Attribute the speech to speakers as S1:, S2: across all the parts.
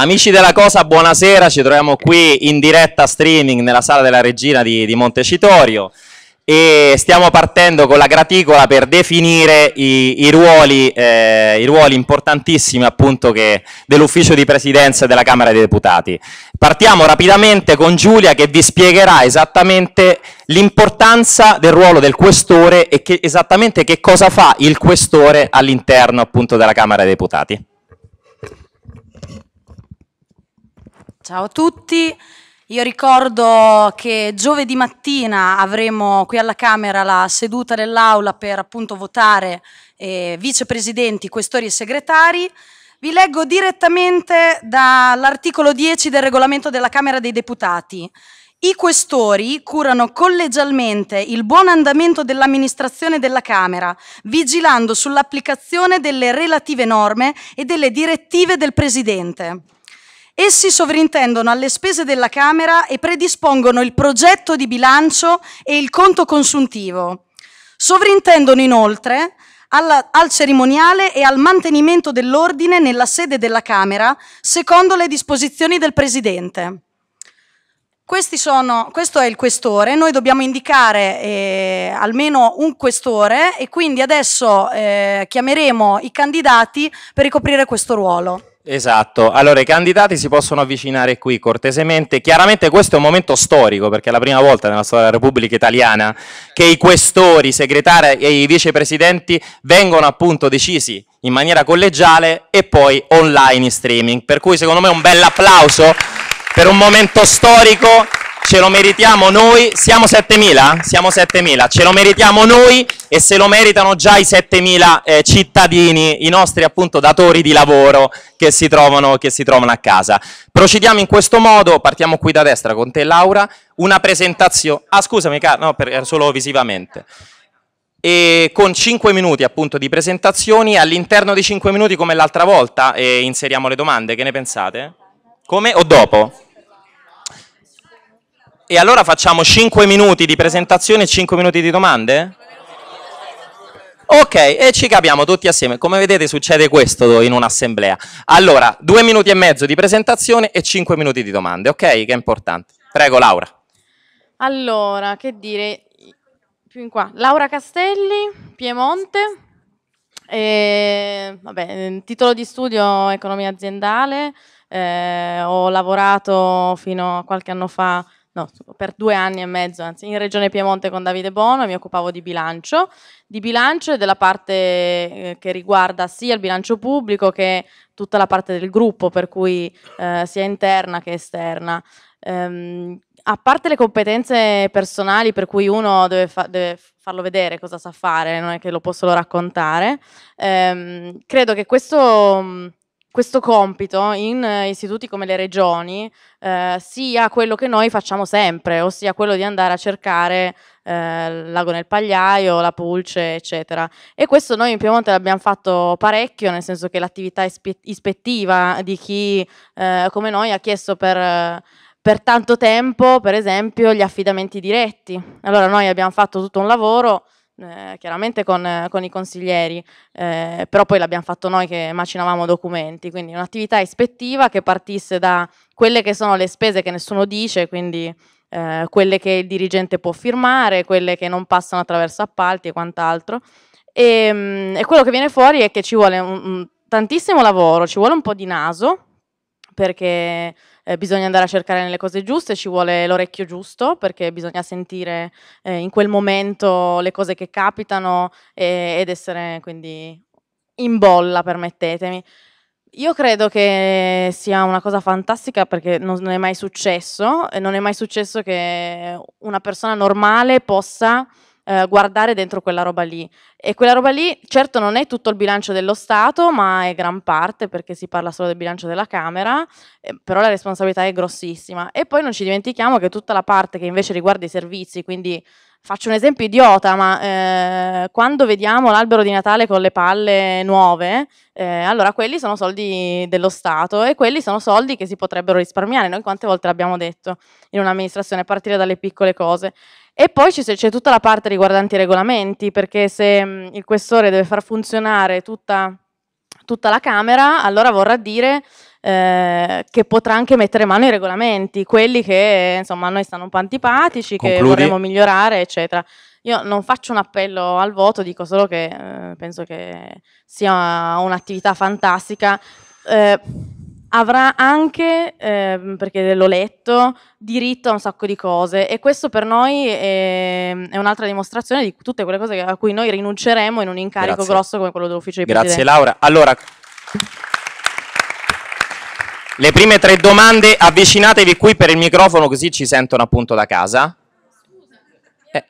S1: Amici della Cosa, buonasera, ci troviamo qui in diretta streaming nella sala della regina di, di Montecitorio e stiamo partendo con la graticola per definire i, i, ruoli, eh, i ruoli, importantissimi appunto dell'ufficio di presidenza della Camera dei Deputati. Partiamo rapidamente con Giulia che vi spiegherà esattamente l'importanza del ruolo del questore e che, esattamente che cosa fa il questore all'interno appunto della Camera dei Deputati.
S2: Ciao a tutti. Io ricordo che giovedì mattina avremo qui alla Camera la seduta dell'Aula per appunto votare eh, vicepresidenti, questori e segretari. Vi leggo direttamente dall'articolo 10 del regolamento della Camera dei Deputati. I questori curano collegialmente il buon andamento dell'amministrazione della Camera, vigilando sull'applicazione delle relative norme e delle direttive del Presidente. Essi sovrintendono alle spese della Camera e predispongono il progetto di bilancio e il conto consuntivo. Sovrintendono inoltre alla, al cerimoniale e al mantenimento dell'ordine nella sede della Camera, secondo le disposizioni del Presidente. Sono, questo è il questore, noi dobbiamo indicare eh, almeno un questore e quindi adesso eh, chiameremo i candidati per ricoprire questo ruolo.
S1: Esatto, allora i candidati si possono avvicinare qui cortesemente, chiaramente questo è un momento storico perché è la prima volta nella storia della Repubblica Italiana che i questori, i segretari e i vicepresidenti vengono appunto decisi in maniera collegiale e poi online in streaming, per cui secondo me un bel applauso per un momento storico ce lo meritiamo noi, siamo 7.000? Siamo 7.000, ce lo meritiamo noi e se lo meritano già i 7.000 eh, cittadini, i nostri appunto datori di lavoro che si, trovano, che si trovano a casa. Procediamo in questo modo, partiamo qui da destra con te Laura, una presentazione, ah scusami, no, per, solo visivamente e con 5 minuti appunto di presentazioni, all'interno di 5 minuti come l'altra volta eh, inseriamo le domande, che ne pensate? Come o dopo? E allora facciamo 5 minuti di presentazione e 5 minuti di domande? Ok, e ci capiamo tutti assieme. Come vedete succede questo in un'assemblea. Allora, due minuti e mezzo di presentazione e 5 minuti di domande, ok? Che è importante. Prego, Laura.
S3: Allora, che dire? Più in qua. Laura Castelli, Piemonte. E, vabbè, mm, titolo di studio economia aziendale. Eh, ho lavorato fino a qualche anno fa no, per due anni e mezzo, anzi, in Regione Piemonte con Davide Bono mi occupavo di bilancio, di bilancio e della parte eh, che riguarda sia il bilancio pubblico che tutta la parte del gruppo, per cui eh, sia interna che esterna. Ehm, a parte le competenze personali per cui uno deve, fa deve, farlo vedere cosa sa fare, non è che lo posso raccontare, ehm, credo che questo questo compito in eh, istituti come le regioni eh, sia quello che noi facciamo sempre, ossia quello di andare a cercare eh, l'ago nel pagliaio, la pulce, eccetera. E questo noi in Piemonte l'abbiamo fatto parecchio, nel senso che l'attività ispettiva di chi eh, come noi ha chiesto per per tanto tempo, per esempio, gli affidamenti diretti. Allora noi abbiamo fatto tutto un lavoro eh, chiaramente con, eh, con, i consiglieri, eh, però poi l'abbiamo fatto noi che macinavamo documenti, quindi un'attività ispettiva che partisse da quelle che sono le spese che nessuno dice, quindi eh, quelle che il dirigente può firmare, quelle che non passano attraverso appalti e quant'altro. E, ehm, e quello che viene fuori è che ci vuole un, un, tantissimo lavoro, ci vuole un po' di naso, perché eh, bisogna andare a cercare nelle cose giuste, ci vuole l'orecchio giusto perché bisogna sentire eh, in quel momento le cose che capitano e, ed essere quindi in bolla, permettetemi. Io credo che sia una cosa fantastica perché non è mai successo, non è mai successo che una persona normale possa eh, guardare dentro quella roba lì. E quella roba lì, certo, non è tutto il bilancio dello Stato, ma è gran parte perché si parla solo del bilancio della Camera, eh, però la responsabilità è grossissima. E poi non ci dimentichiamo che tutta la parte che invece riguarda i servizi, quindi faccio un esempio idiota, ma eh, quando vediamo l'albero di Natale con le palle nuove, eh, allora quelli sono soldi dello Stato e quelli sono soldi che si potrebbero risparmiare. Noi quante volte l'abbiamo detto in un'amministrazione, a partire dalle piccole cose. E poi c'è tutta la parte riguardante i regolamenti, perché se mm, il questore deve far funzionare tutta, tutta la Camera, allora vorrà dire eh, che potrà anche mettere mano ai regolamenti, quelli che insomma a noi stanno un po' antipatici, Concludi. che vorremmo migliorare, eccetera. Io non faccio un appello al voto, dico solo che eh, penso che sia un'attività fantastica. Eh, avrà anche, eh, perché l'ho letto, diritto a un sacco di cose e questo per noi è, è un'altra dimostrazione di tutte quelle cose a cui noi rinunceremo in un incarico Grazie. grosso come quello dell'ufficio di Grazie Presidente. Laura.
S1: Allora, le prime tre domande, avvicinatevi qui per il microfono così ci sentono appunto da casa. Eh,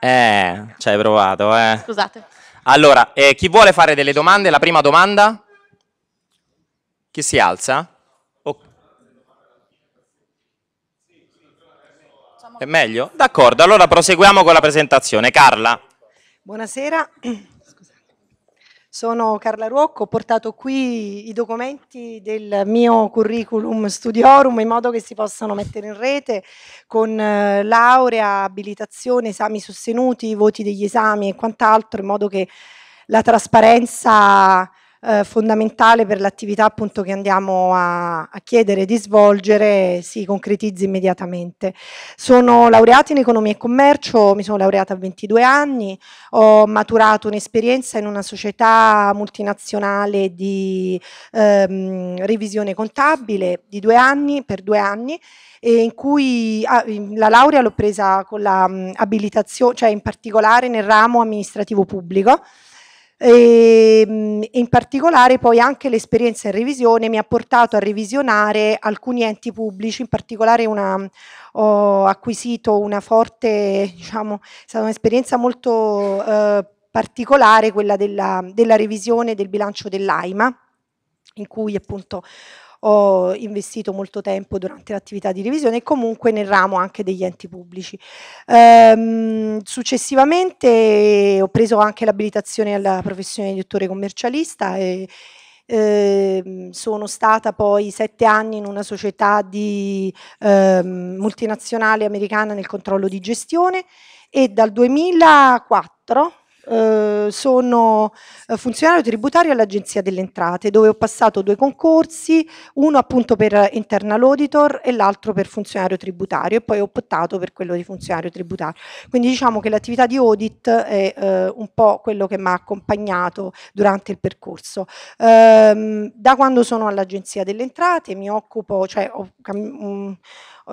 S1: eh ci hai provato, eh. Scusate. Allora, eh, chi vuole fare delle domande? La prima domanda? Chi si alza? Oh. È meglio? D'accordo, allora proseguiamo con la presentazione. Carla.
S4: Buonasera, sono Carla Ruocco, ho portato qui i documenti del mio curriculum studiorum in modo che si possano mettere in rete con eh, laurea, abilitazione, esami sostenuti, voti degli esami e quant'altro, in modo che la trasparenza eh, fondamentale per l'attività appunto che andiamo a, a chiedere di svolgere si concretizzi immediatamente. Sono laureata in economia e commercio, mi sono laureata a 22 anni, ho maturato un'esperienza in una società multinazionale di ehm, revisione contabile di due anni per due anni e in cui ah, la laurea l'ho presa con l'abilitazione, la, cioè in particolare nel ramo amministrativo pubblico e, ehm, in particolare poi anche l'esperienza in revisione mi ha portato a revisionare alcuni enti pubblici, in particolare una, ho acquisito una forte, diciamo, è stata un'esperienza molto eh, particolare quella della, della revisione del bilancio dell'AIMA in cui appunto ho investito molto tempo durante l'attività di revisione e comunque nel ramo anche degli enti pubblici. Ehm, successivamente ho preso anche l'abilitazione alla professione di dottore commercialista e eh, sono stata poi sette anni in una società di, eh, multinazionale americana nel controllo di gestione e dal 2004 eh, sono eh, funzionario tributario all'Agenzia delle Entrate, dove ho passato due concorsi, uno appunto per internal auditor e l'altro per funzionario tributario e poi ho optato per quello di funzionario tributario. Quindi diciamo che l'attività di audit è eh, un po' quello che mi ha accompagnato durante il percorso. Ehm, da quando sono all'Agenzia delle Entrate mi occupo, cioè ho, mh,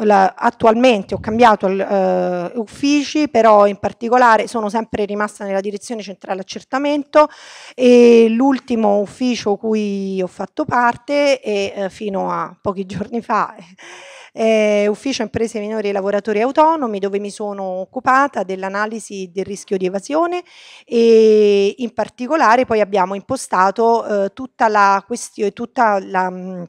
S4: la, attualmente ho cambiato eh, uffici, però in particolare sono sempre rimasta nella direzione centrale accertamento e l'ultimo ufficio cui ho fatto parte e, eh, fino a pochi giorni fa eh, ufficio imprese minori e lavoratori autonomi dove mi sono occupata dell'analisi del rischio di evasione e in particolare poi abbiamo impostato eh, tutta la questione, tutta la mh,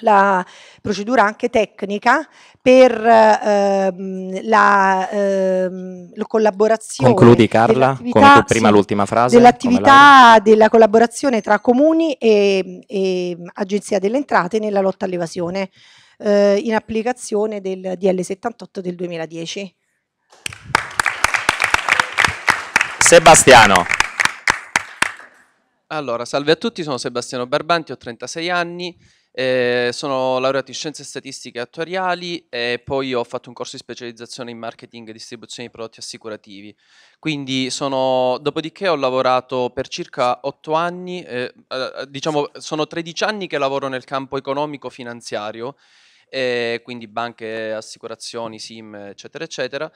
S4: la procedura anche tecnica per ehm, la, ehm, la, collaborazione. Concludi Carla con prima sì, l'ultima frase. Dell'attività della collaborazione tra comuni e, e, Agenzia delle Entrate nella lotta all'evasione eh, in applicazione del DL 78 del 2010.
S1: Sebastiano.
S5: Allora, salve a tutti, sono Sebastiano Barbanti, ho 36 anni eh, sono laureato in scienze statistiche attuariali e poi ho fatto un corso di specializzazione in marketing e distribuzione di prodotti assicurativi. Quindi sono, dopodiché ho lavorato per circa 8 anni, eh, eh, diciamo sono 13 anni che lavoro nel campo economico-finanziario, eh, quindi banche, assicurazioni, SIM, eccetera, eccetera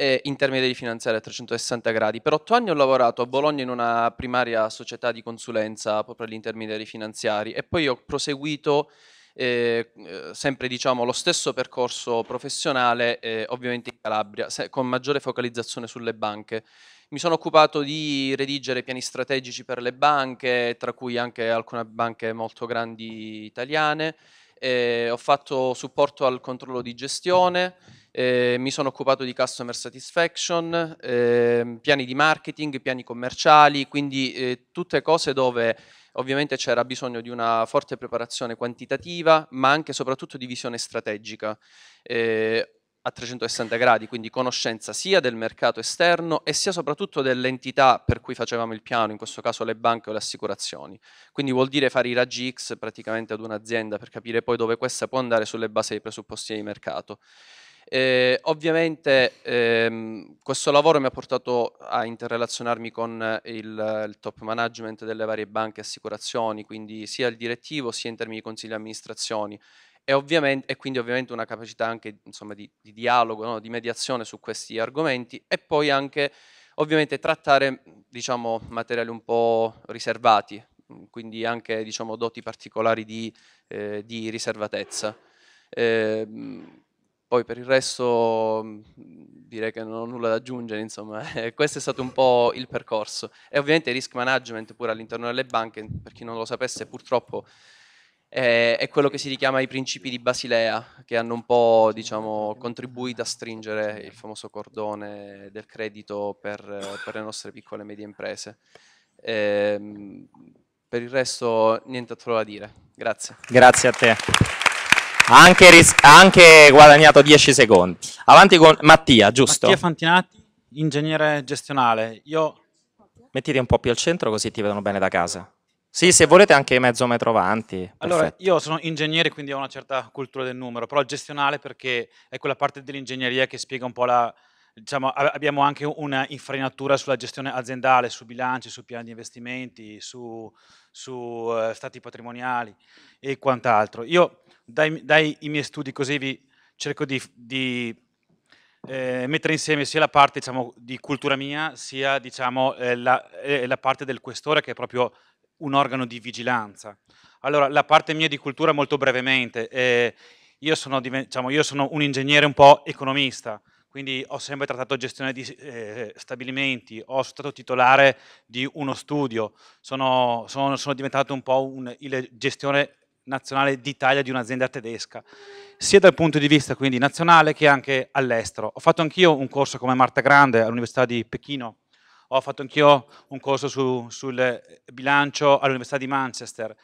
S5: e intermediari finanziari a 360 gradi. Per otto anni ho lavorato a Bologna in una primaria società di consulenza proprio agli intermediari finanziari e poi ho proseguito eh, eh, sempre diciamo, lo stesso percorso professionale, eh, ovviamente in Calabria, con maggiore focalizzazione sulle banche. Mi sono occupato di redigere piani strategici per le banche, tra cui anche alcune banche molto grandi italiane. Eh, ho fatto supporto al controllo di gestione eh, mi sono occupato di customer satisfaction, eh, piani di marketing, piani commerciali, quindi eh, tutte cose dove ovviamente c'era bisogno di una forte preparazione quantitativa, ma anche e soprattutto di visione strategica. Eh, a 360 gradi, quindi conoscenza sia del mercato esterno e sia soprattutto dell'entità per cui facevamo il piano, in questo caso le banche o le assicurazioni. Quindi vuol dire fare i raggi X praticamente ad un'azienda per capire poi dove questa può andare sulle basi dei presupposti di mercato. Eh, ovviamente ehm, questo lavoro mi ha portato a interrelazionarmi con il, il, top management delle varie banche e assicurazioni, quindi sia il direttivo sia in termini di consigli di amministrazione e, e, quindi ovviamente una capacità anche insomma, di, di, dialogo, no? di mediazione su questi argomenti e poi anche ovviamente trattare diciamo, materiali un po' riservati, quindi anche diciamo, doti particolari di, eh, di riservatezza. Eh, poi per il resto mm, direi che non ho nulla da aggiungere, insomma, eh, questo è stato un po' il percorso. E ovviamente il risk management pure all'interno delle banche, per chi non lo sapesse purtroppo è quello che si richiama i principi di Basilea, che hanno un po' diciamo, contribuito a stringere il famoso cordone del credito per, per le nostre piccole e medie imprese. E, ehm, per il resto niente altro da dire. Grazie.
S1: Grazie a te anche, ris- anche, guadagnato 10 secondi. Avanti con Mattia, giusto? Mattia Fantinati, ingegnere
S6: gestionale. Io...
S1: Mettiti un po' più al centro così ti vedono bene da casa. Sì, se volete anche mezzo metro avanti. Allora, perfetto.
S6: io sono ingegnere, quindi ho una certa cultura del numero, però gestionale perché è quella parte dell'ingegneria che spiega un po' la... Diciamo, abbiamo anche una infrenatura sulla gestione aziendale, su bilanci, su piani di investimenti, su, su uh, stati patrimoniali e quant'altro. Io dai, dai miei studi così vi cerco di, di eh, mettere insieme sia la parte diciamo, di cultura mia, sia diciamo, eh, la, eh, la, parte del questore che è proprio un organo di vigilanza. Allora, la parte mia di cultura molto brevemente. Io sono, diciamo, io, sono, un ingegnere un po' economista, quindi ho sempre trattato gestione di eh, stabilimenti, ho stato titolare di uno studio, sono, sono, sono diventato un po' un il gestione nazionale d'Italia di un'azienda tedesca, sia dal punto di vista quindi nazionale che anche all'estero. Ho fatto anch'io un corso come Marta Grande all'Università di Pechino, ho fatto anch'io un corso su, sul bilancio all'Università di Manchester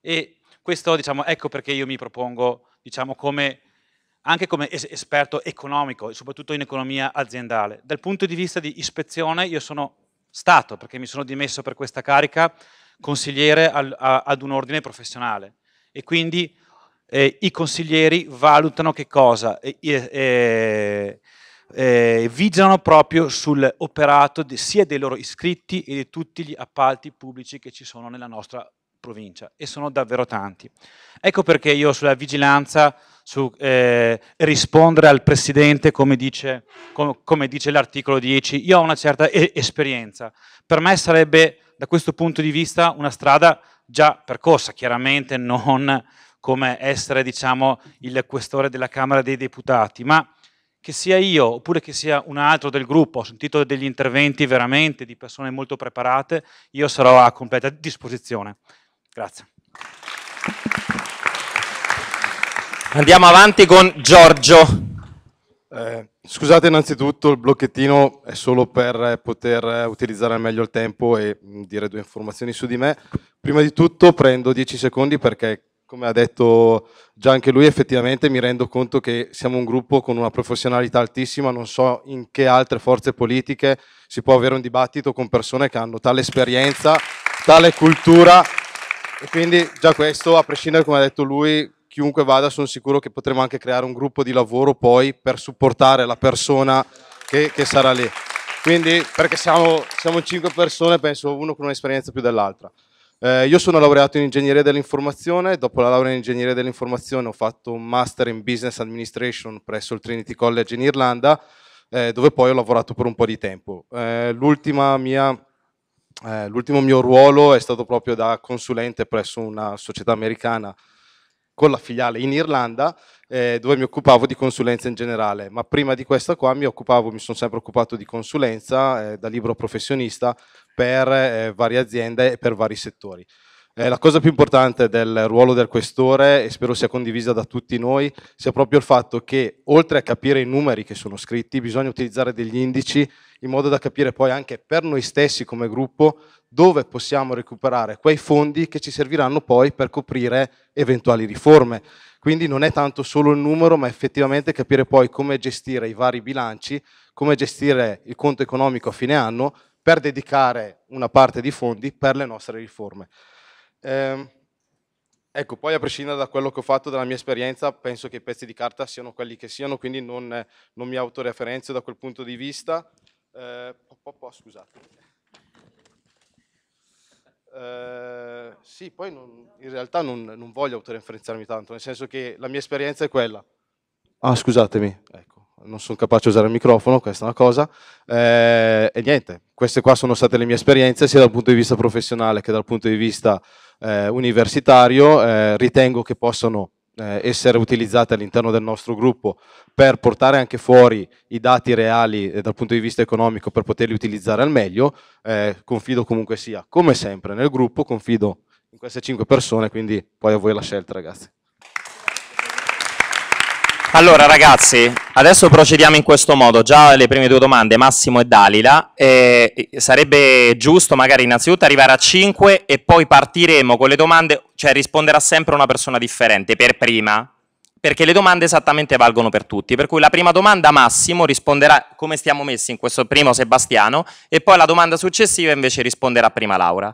S6: e questo diciamo, ecco perché io mi propongo diciamo, come, anche come es esperto economico e soprattutto in economia aziendale. Dal punto di vista di ispezione io sono stato, perché mi sono dimesso per questa carica, consigliere al, a, ad un ordine professionale e quindi eh, i consiglieri valutano che cosa? E, eh, eh, vigilano proprio sull'operato di, sia dei loro iscritti e di tutti gli appalti pubblici che ci sono nella nostra provincia e sono davvero tanti. Ecco perché io sulla vigilanza, su eh, rispondere al Presidente come dice, com, come dice l'articolo 10, io ho una certa e- esperienza. Per me sarebbe da questo punto di vista una strada già percorsa, chiaramente non come essere diciamo, il questore della Camera dei Deputati, ma che sia io oppure che sia un altro del gruppo, ho sentito degli interventi veramente di persone molto preparate, io sarò a completa disposizione. Grazie.
S7: Andiamo avanti con Giorgio. Eh, scusate innanzitutto, il blocchettino è solo per poter utilizzare al meglio il tempo e mm, dire due informazioni su di me. Prima di tutto prendo 10 secondi perché, come ha detto già anche lui, effettivamente mi rendo conto che siamo un gruppo con una professionalità altissima, non so in che altre forze politiche si può avere un dibattito con persone che hanno tale esperienza, tale cultura e quindi già questo, a prescindere come ha detto lui, chiunque vada sono sicuro che potremo anche creare un gruppo di lavoro poi per supportare la persona che, che sarà lì. Quindi, perché siamo, siamo, cinque persone, penso uno con un'esperienza più dell'altra. Eh, io sono laureato in ingegneria dell'informazione, dopo la laurea in ingegneria dell'informazione ho fatto un master in business administration presso il Trinity College in Irlanda, eh, dove poi ho lavorato per un po' di tempo. Eh, mia, eh, l'ultimo mio ruolo è stato proprio da consulente presso una società americana con la filiale in Irlanda eh, dove mi occupavo di consulenza in generale, ma prima di questa qua mi, occupavo, mi sono sempre occupato di consulenza eh, da libro professionista per eh, varie aziende e per vari settori. Eh, la cosa più importante del ruolo del questore, e spero sia condivisa da tutti noi, sia proprio il fatto che oltre a capire i numeri che sono scritti, bisogna utilizzare degli indici in modo da capire poi anche per noi stessi come gruppo dove possiamo recuperare quei fondi che ci serviranno poi per coprire eventuali riforme. Quindi non è tanto solo il numero, ma effettivamente capire poi come gestire i vari bilanci, come gestire il conto economico a fine anno per dedicare una parte di fondi per le nostre riforme. Eh, ecco, poi a prescindere da quello che ho fatto, dalla mia esperienza, penso che i pezzi di carta siano quelli che siano, quindi non, non mi autoreferenzio da quel punto di vista. Eh, po, po, scusate. Eh, sì, poi non, in realtà non, non voglio autoreferenziarmi tanto, nel senso che la mia esperienza è quella. Ah, scusatemi, ecco, non sono capace di usare il microfono, questa è una cosa. Eh, e niente, queste qua sono state le mie esperienze sia dal punto di vista professionale che dal punto di vista eh, universitario, eh, ritengo che possano eh, essere utilizzate all'interno del nostro gruppo per portare anche fuori i dati reali eh, dal punto di vista economico per poterli utilizzare al meglio, eh, confido comunque sia, come sempre nel gruppo, confido in queste cinque persone, quindi poi a voi la scelta ragazzi. Allora ragazzi, adesso procediamo in questo modo, già le
S1: prime due domande, Massimo e Dalila, eh, sarebbe giusto magari innanzitutto arrivare a 5 e poi partiremo con le domande, cioè risponderà sempre una persona differente per prima, perché le domande esattamente valgono per tutti, per cui la prima domanda Massimo risponderà come stiamo messi in questo primo Sebastiano e poi la domanda successiva invece risponderà prima Laura.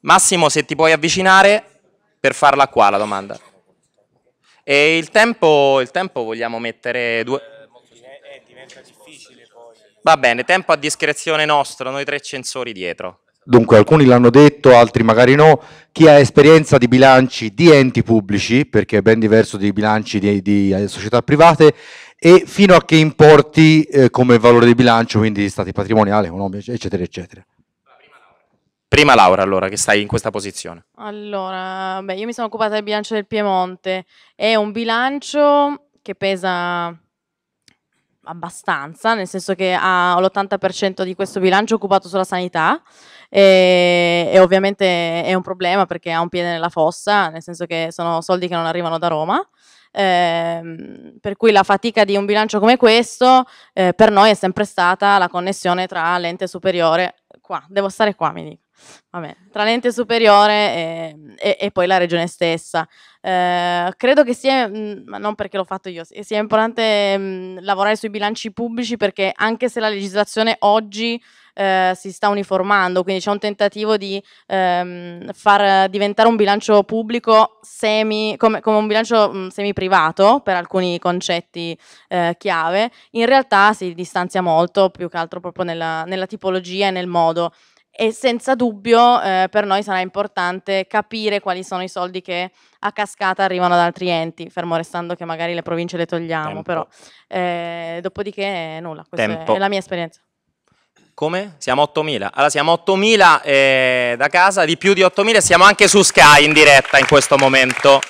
S1: Massimo se ti puoi avvicinare per farla qua la domanda. E il tempo, il tempo vogliamo mettere due... Eh, diventa difficile poi. Va bene, tempo a discrezione nostra, noi tre censori dietro.
S8: Dunque, alcuni l'hanno detto, altri magari no. Chi ha esperienza di bilanci di enti pubblici, perché è ben diverso di bilanci di, di eh, società private, e fino a che importi eh, come valore di bilancio, quindi stati patrimoniali, economici, eccetera, eccetera. Prima Laura, allora, che stai in questa posizione.
S3: Allora, beh, io mi sono occupata del bilancio del Piemonte. È un bilancio che pesa abbastanza, nel senso che ha l'80% di questo bilancio occupato sulla sanità e, e, ovviamente è un problema perché ha un piede nella fossa, nel senso che sono soldi che non arrivano da Roma. Eh, per cui la fatica di un bilancio come questo eh, per noi è sempre stata la connessione tra l'ente superiore, qua, devo stare qua mi dico Vabbè, tra l'ente superiore e, e, e poi la regione stessa. Eh, credo che sia, mm, ma non perché l'ho fatto io, sia importante mh, mm, lavorare sui bilanci pubblici perché anche se la legislazione oggi eh, si sta uniformando, quindi c'è un tentativo di ehm, far diventare un bilancio pubblico semi, come, come un bilancio mm, semi-privato per alcuni concetti eh, chiave, in realtà si distanzia molto più che altro proprio nella, nella tipologia e nel modo e senza dubbio eh, per noi sarà importante capire quali sono i soldi che a cascata arrivano ad altri enti, fermo restando che magari le province le togliamo, Tempo. però eh, dopodiché nulla, questa Tempo. è la mia esperienza.
S1: Come? Siamo 8.000. Allora siamo 8.000 eh, da casa, di più di 8.000 siamo anche su Sky in diretta in questo momento.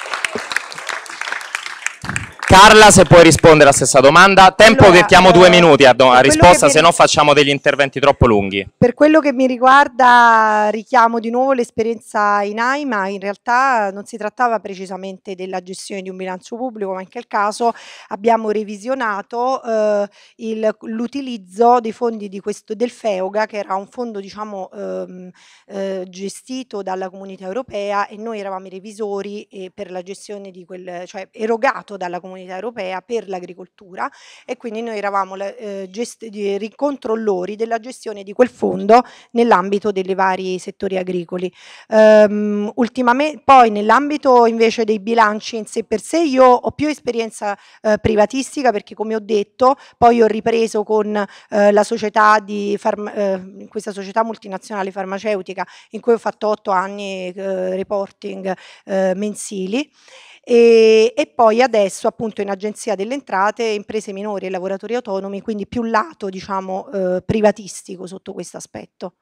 S1: Carla, se puoi rispondere alla stessa domanda. Tempo allora, che chiamo due eh, minuti a, do- a risposta, se no facciamo degli interventi troppo lunghi.
S4: Per quello che mi riguarda, richiamo di nuovo l'esperienza in AIMA. In realtà non si trattava precisamente della gestione di un bilancio pubblico, ma in quel caso abbiamo revisionato eh, il, l'utilizzo dei fondi di questo, del FEOGA, che era un fondo diciamo, ehm, eh, gestito dalla comunità europea e noi eravamo i revisori eh, per la gestione di quel, cioè erogato dalla comunità comunità europea per l'agricoltura e quindi noi eravamo eh, ricontrollori della gestione di quel fondo nell'ambito dei vari settori agricoli. Um, poi nell'ambito invece dei bilanci in sé per sé io ho più esperienza eh, privatistica perché come ho detto poi ho ripreso con eh, la società di eh, questa società multinazionale farmaceutica in cui ho fatto otto anni eh, reporting eh, mensili e, e poi adesso appunto in agenzia delle entrate imprese minori e lavoratori autonomi, quindi più lato diciamo eh, privatistico sotto questo aspetto.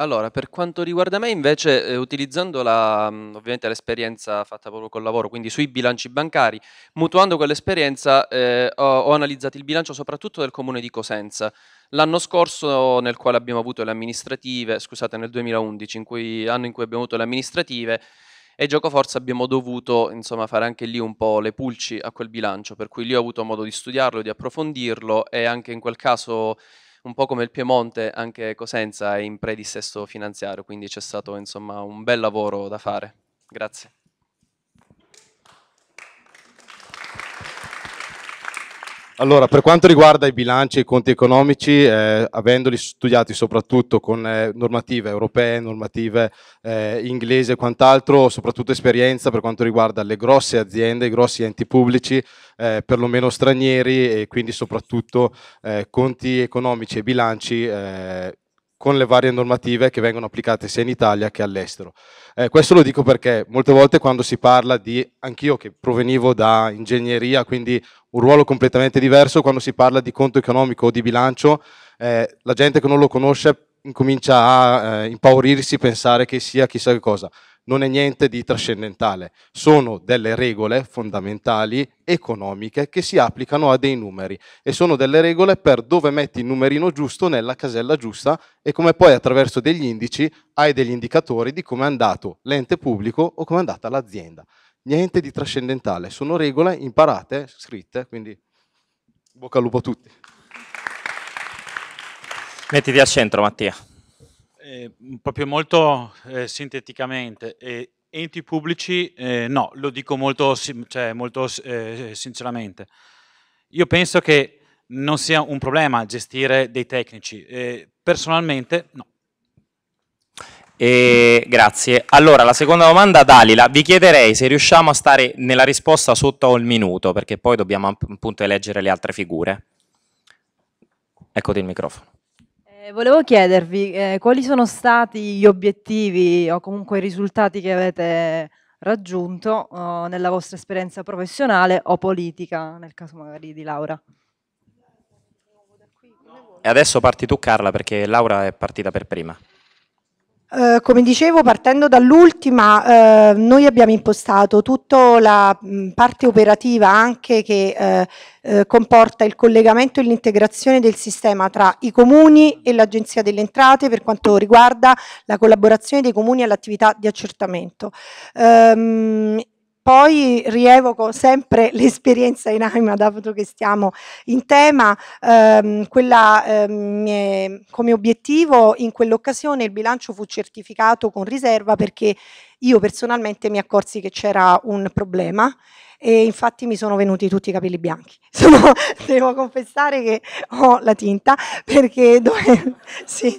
S5: Allora, per quanto riguarda me invece, eh, utilizzando la, mm, ovviamente l'esperienza fatta proprio col lavoro, quindi sui bilanci bancari, mutuando quell'esperienza eh, ho, ho, analizzato il bilancio soprattutto del comune di Cosenza. L'anno scorso nel quale abbiamo avuto le amministrative, scusate, nel 2011, in cui, anno in cui abbiamo avuto le amministrative, e giocoforza abbiamo dovuto insomma, fare anche lì un po' le pulci a quel bilancio, per cui lì ho avuto modo di studiarlo, di approfondirlo e anche in quel caso un po' come il Piemonte, anche Cosenza è in predissesto finanziario, quindi c'è stato insomma un bel lavoro da fare. Grazie.
S7: Allora, per quanto riguarda i bilanci e i conti economici, eh, avendoli studiati soprattutto con eh, normative europee, normative eh, inglese e quant'altro, soprattutto esperienza per quanto riguarda le grosse aziende, i grossi enti pubblici, eh, perlomeno stranieri e quindi soprattutto eh, conti economici e bilanci eh, con le varie normative che vengono applicate sia in Italia che all'estero. Eh, questo lo dico perché molte volte quando si parla di, anch'io che provenivo da ingegneria, quindi un ruolo completamente diverso, quando si parla di conto economico o di bilancio, eh, la gente che non lo conosce incomincia a eh, impaurirsi, pensare che sia chissà che cosa non è niente di trascendentale, sono delle regole fondamentali economiche che si applicano a dei numeri e sono delle regole per dove metti il numerino giusto nella casella giusta e come poi attraverso degli indici hai degli indicatori di come è andato l'ente pubblico o come è andata l'azienda. Niente di trascendentale, sono regole imparate, scritte, quindi bocca al lupo a tutti.
S1: Mettiti al centro Mattia.
S6: Eh, proprio molto eh, sinteticamente, eh, enti pubblici eh, no, lo dico molto, cioè, molto eh, sinceramente. Io penso che non sia un problema gestire dei tecnici, eh, personalmente no.
S1: Eh, grazie. Allora, la seconda domanda, Dalila, vi chiederei se riusciamo a stare nella risposta sotto al minuto, perché poi dobbiamo appunto eleggere le altre figure. Eccoti il microfono.
S4: Eh, volevo chiedervi eh, quali sono stati gli obiettivi o comunque i risultati che avete raggiunto eh, nella vostra esperienza professionale o politica, nel caso magari di Laura.
S1: E adesso parti tu Carla perché Laura è partita per prima.
S4: Eh, come dicevo, partendo dall'ultima, eh, noi abbiamo impostato tutta la mh, mm, parte operativa anche che eh, eh, comporta il collegamento e l'integrazione del sistema tra i comuni e l'Agenzia delle Entrate per quanto riguarda la collaborazione dei comuni all'attività di accertamento. Ehm, poi rievoco sempre l'esperienza in anima, dato che stiamo in tema, ehm, quella, ehm, come obiettivo in quell'occasione il bilancio fu certificato con riserva perché io personalmente mi accorsi che c'era un problema e infatti mi sono venuti tutti i capelli bianchi. Sono, devo confessare che ho la tinta perché, dove, sì,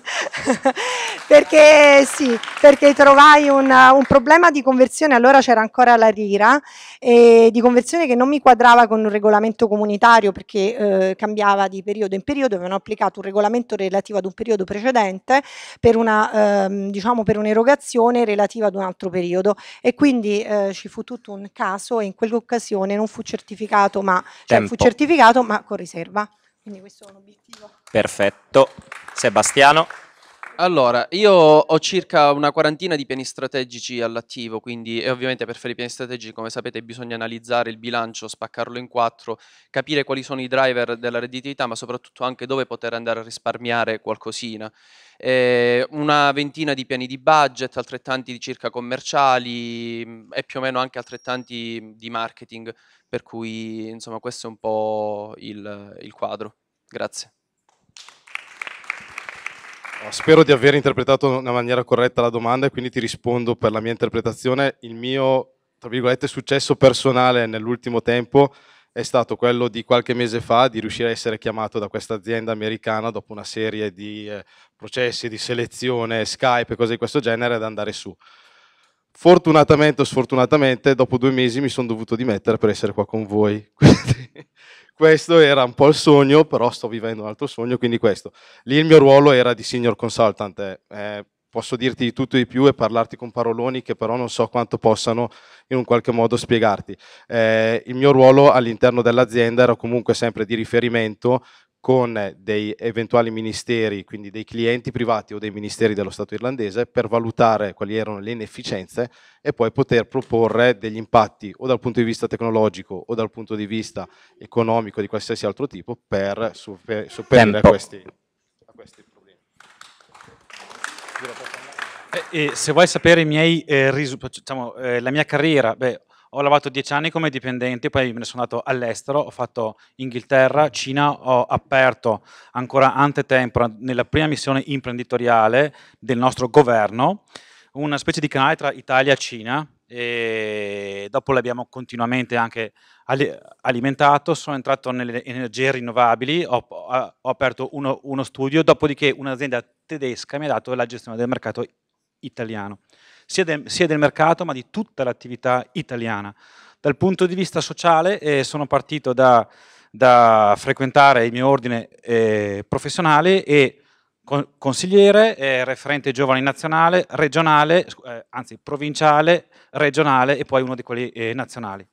S4: perché, sì, perché trovai un, un, problema di conversione, allora c'era ancora la rira, eh, di conversione che non mi quadrava con un regolamento comunitario perché eh, cambiava di periodo in periodo, avevano applicato un regolamento relativo ad un periodo precedente per, una, eh, diciamo per relativa ad un altro periodo e quindi eh, ci fu tutto un caso e in quell'occasione non fu certificato, ma, cioè, fu certificato ma con riserva. Quindi questo è un
S1: obiettivo. Perfetto. Sebastiano. Allora, io
S5: ho circa una quarantina di piani strategici all'attivo, quindi e ovviamente per fare i piani strategici, come sapete, bisogna analizzare il bilancio, spaccarlo in quattro, capire quali sono i driver della redditività, ma soprattutto anche dove poter andare a risparmiare qualcosina. Eh, una ventina di piani di budget, altrettanti di circa commerciali mm, e più o meno anche altrettanti di marketing, per cui insomma questo è un po' il, il quadro.
S7: Grazie. Spero di aver interpretato in maniera corretta la domanda e quindi ti rispondo per la mia interpretazione. Il mio, tra virgolette, successo personale nell'ultimo tempo è stato quello di qualche mese fa di riuscire a essere chiamato da questa azienda americana dopo una serie di eh, processi di selezione, Skype e cose di questo genere ad andare su. Fortunatamente o sfortunatamente, dopo due mesi mi sono dovuto dimettere per essere qua con voi. Quindi, questo era un po' il sogno, però sto vivendo un altro sogno, quindi questo. Lì il mio ruolo era di senior consultant, eh, eh posso dirti di tutto e di più e parlarti con paroloni che però non so quanto possano in un qualche modo spiegarti. Eh, il mio ruolo all'interno dell'azienda era comunque sempre di riferimento, con dei eventuali ministeri, quindi dei clienti privati o dei ministeri dello Stato irlandese, per valutare quali erano le inefficienze e poi poter proporre degli impatti o dal punto di vista tecnologico o dal punto di vista economico di qualsiasi altro tipo per super, superare a questi, a questi, problemi.
S6: E, eh, e se vuoi sapere miei, eh, diciamo, eh, la mia carriera, beh, ho lavorato dieci anni come dipendente, poi me ne sono andato all'estero, ho fatto Inghilterra, Cina, ho aperto ancora ante tempora nella prima missione imprenditoriale del nostro governo, una specie di canale tra Italia e Cina e dopo l'abbiamo continuamente anche alimentato, sono entrato nelle energie rinnovabili, ho, ho aperto uno, uno studio, dopodiché un'azienda tedesca mi ha dato la gestione del mercato italiano sia, de, sia del mercato ma di tutta l'attività italiana. Dal punto di vista sociale eh, sono partito da, da, frequentare il mio ordine eh, professionale e con, consigliere, eh, referente giovani nazionale, regionale, eh, anzi provinciale, regionale e poi uno di quelli eh, nazionali.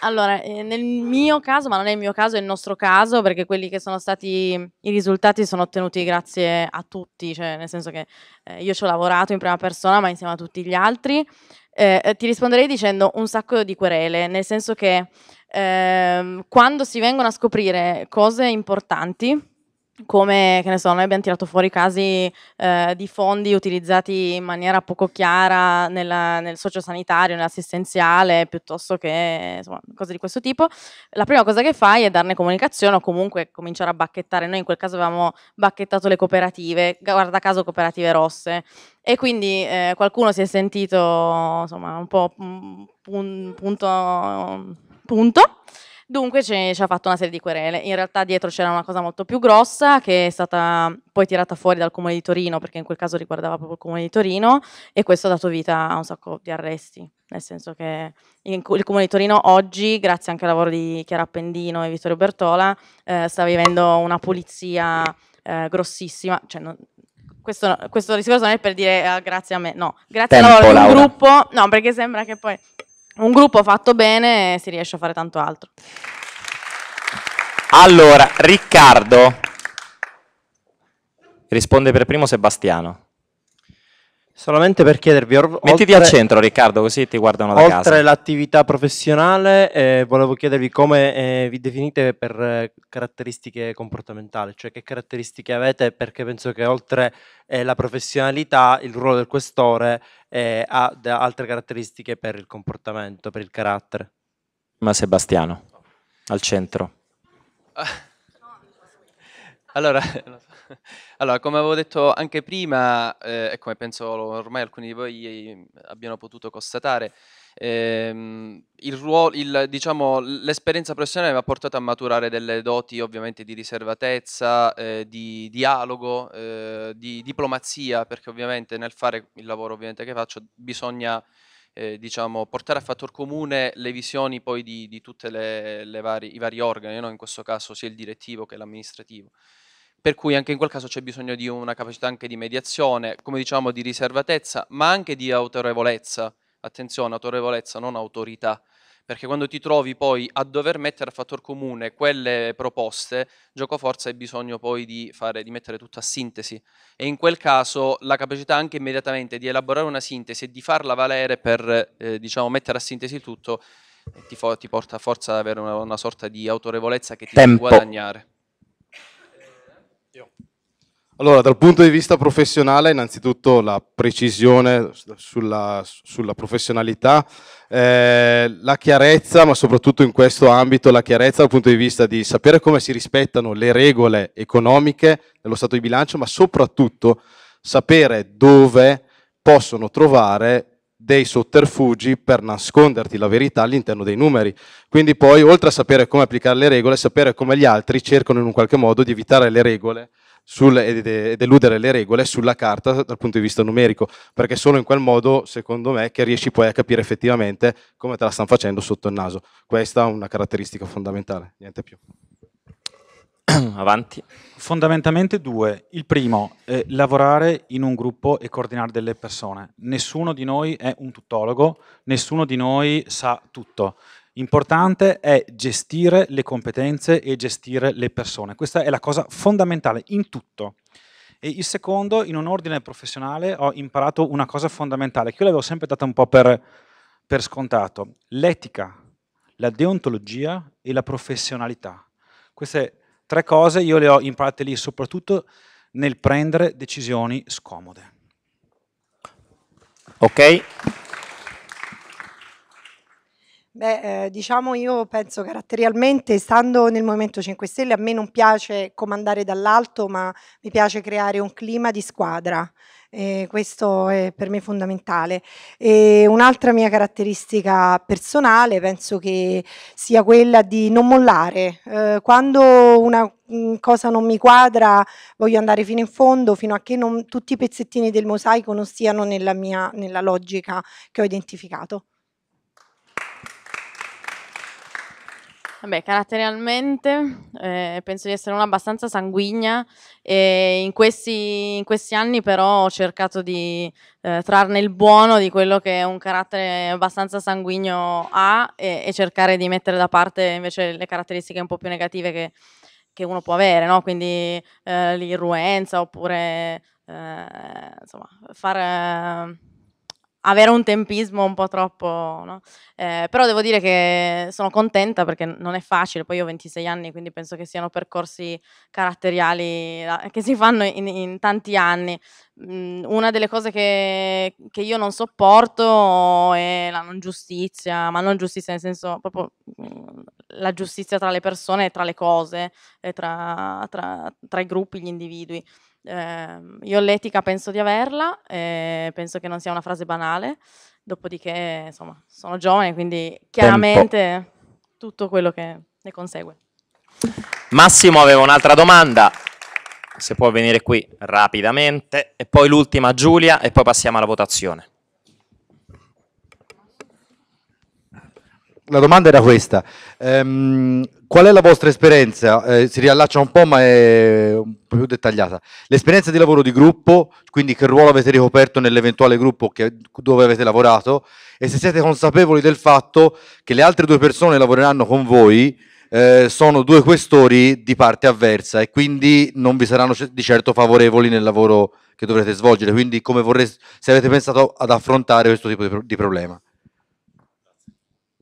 S3: allora, eh, nel mio caso, ma non è il mio caso, è il nostro caso, perché quelli che sono stati i risultati sono ottenuti grazie a tutti, cioè nel senso che eh, io ci ho lavorato in prima persona, ma insieme a tutti gli altri. Eh, eh ti risponderei dicendo un sacco di querele, nel senso che ehm, quando si vengono a scoprire cose importanti, come, che ne so, noi abbiamo tirato fuori casi eh, di fondi utilizzati in maniera poco chiara nella, nel sociosanitario, nell'assistenziale, piuttosto che insomma, cose di questo tipo, la prima cosa che fai è darne comunicazione o comunque cominciare a bacchettare. Noi in quel caso avevamo bacchettato le cooperative, guarda caso cooperative rosse, e quindi eh, qualcuno si è sentito insomma un po' un punto... punto Dunque ci, ha fatto una serie di querele. In realtà dietro c'era una cosa molto più grossa che è stata poi tirata fuori dal Comune di Torino, perché in quel caso riguardava proprio il Comune di Torino, e questo ha dato vita a un sacco di arresti. Nel senso che il Comune di Torino oggi, grazie anche al lavoro di Chiara Appendino e Vittorio Bertola, eh, sta vivendo una pulizia eh, grossissima. Cioè, non, questo, questo discorso non è per dire ah, grazie a me, no, grazie Tempo, al lavoro del gruppo, no, perché sembra che poi un gruppo fatto bene si riesce a fare tanto altro.
S1: Allora, Riccardo. Risponde per primo Sebastiano. Solamente per chiedervi, or- mettiti oltre, al centro Riccardo, così ti guardano da oltre casa. Oltre l'attività professionale, eh, volevo chiedervi come eh, vi definite per eh, caratteristiche comportamentali, cioè che caratteristiche avete, perché penso che oltre eh, la professionalità, il ruolo del questore eh, ha d- altre caratteristiche per il comportamento, per il carattere. Ma Sebastiano, al centro. Ah.
S5: allora, allora, come avevo detto anche prima, eh, e come penso ormai alcuni di voi mm, abbiano potuto constatare, ehm, diciamo, l'esperienza diciamo, professionale mi ha portato a maturare delle doti ovviamente di riservatezza, eh, di dialogo, eh, di diplomazia, perché ovviamente nel fare il lavoro che faccio bisogna... Eh, diciamo, portare a fattor comune le visioni poi di, di tutti i vari organi, no? in questo caso sia il direttivo che l'amministrativo per cui anche in quel caso c'è bisogno di una capacità anche di mediazione, come diciamo di riservatezza, ma anche di autorevolezza. Attenzione, autorevolezza, non autorità, perché quando ti trovi poi a dover mettere a fattor comune quelle proposte, gioco forza hai bisogno poi di, fare, di mettere tutto a sintesi e in quel caso la capacità anche immediatamente di elaborare una sintesi e di farla valere per eh, diciamo, mettere a sintesi il tutto eh, ti, ti, porta a forza ad avere una, una sorta di autorevolezza che ti Tempo. fa guadagnare.
S7: Allora, dal punto di vista professionale, innanzitutto la precisione sulla, sulla professionalità, eh, la chiarezza, ma soprattutto in questo ambito la chiarezza dal punto di vista di sapere come si rispettano le regole economiche dello stato di bilancio, ma soprattutto sapere dove possono trovare dei sotterfugi per nasconderti la verità all'interno dei numeri. Quindi poi, oltre a sapere come applicare le regole, sapere come gli altri cercano in un qualche modo di evitare le regole sul, ed eludere le regole sulla carta dal punto di vista numerico, perché solo in quel modo, secondo me, che riesci poi a capire effettivamente come te la stanno facendo sotto il naso. Questa è una caratteristica fondamentale, niente più. Avanti.
S6: Fondamentalmente due. Il primo, eh, lavorare in un gruppo e coordinare delle persone. Nessuno di noi è un tuttologo, nessuno di noi sa tutto. Importante è gestire le competenze e gestire le persone. Questa è la cosa fondamentale in tutto. E il secondo, in un ordine professionale, ho imparato una cosa fondamentale, che io l'avevo sempre data un po' per, per scontato. L'etica, la deontologia e la professionalità. Queste tre cose io le ho imparate lì, soprattutto nel prendere decisioni scomode.
S1: Ok.
S4: Beh, eh, diciamo io penso caratterialmente, stando nel Movimento 5 Stelle, a me non piace comandare dall'alto, ma mi piace creare un clima di squadra. Eh, questo è per me fondamentale. un'altra mia caratteristica personale penso che sia quella di non mollare. Eh, quando una mm, cosa non mi quadra voglio andare fino in fondo, fino a che non, tutti i pezzettini del mosaico non siano nella, mia, nella logica che ho identificato.
S3: Beh, caratterialmente eh, penso di essere una abbastanza sanguigna e in questi, in questi anni però ho cercato di eh, trarne il buono di quello che un carattere abbastanza sanguigno ha e, e, cercare di mettere da parte invece le caratteristiche un po' più negative che, che uno può avere, no? quindi eh, l'irruenza oppure eh, insomma far avere un tempismo un po' troppo, no? eh, però devo dire che sono contenta perché non è facile, poi io ho 26 anni quindi penso che siano percorsi caratteriali ah, che si fanno in, in tanti anni. Mm, una delle cose che, che, io non sopporto è la non giustizia, ma non giustizia nel senso proprio mm, la giustizia tra le persone, e tra le cose, tra, tra, tra i gruppi, gli individui. Eh, io l'etica penso di averla, eh, penso che non sia una frase banale, dopodiché insomma sono giovane, quindi chiaramente Tempo. tutto quello che ne consegue.
S1: Massimo aveva un'altra domanda, se può venire qui rapidamente, e poi l'ultima Giulia e poi passiamo alla votazione.
S8: la domanda era questa. Ehm, qual è la vostra esperienza? Eh, si riallaccia un po', ma è un po' più dettagliata. L'esperienza di lavoro di gruppo, quindi che ruolo avete ricoperto nell'eventuale gruppo che, dove avete lavorato e se siete consapevoli del fatto che le altre due persone lavoreranno con voi eh, sono due questori di parte avversa e quindi non vi saranno di certo favorevoli nel lavoro che dovrete svolgere. Quindi come vorreste, se avete pensato ad
S7: affrontare questo tipo di, pro di problema.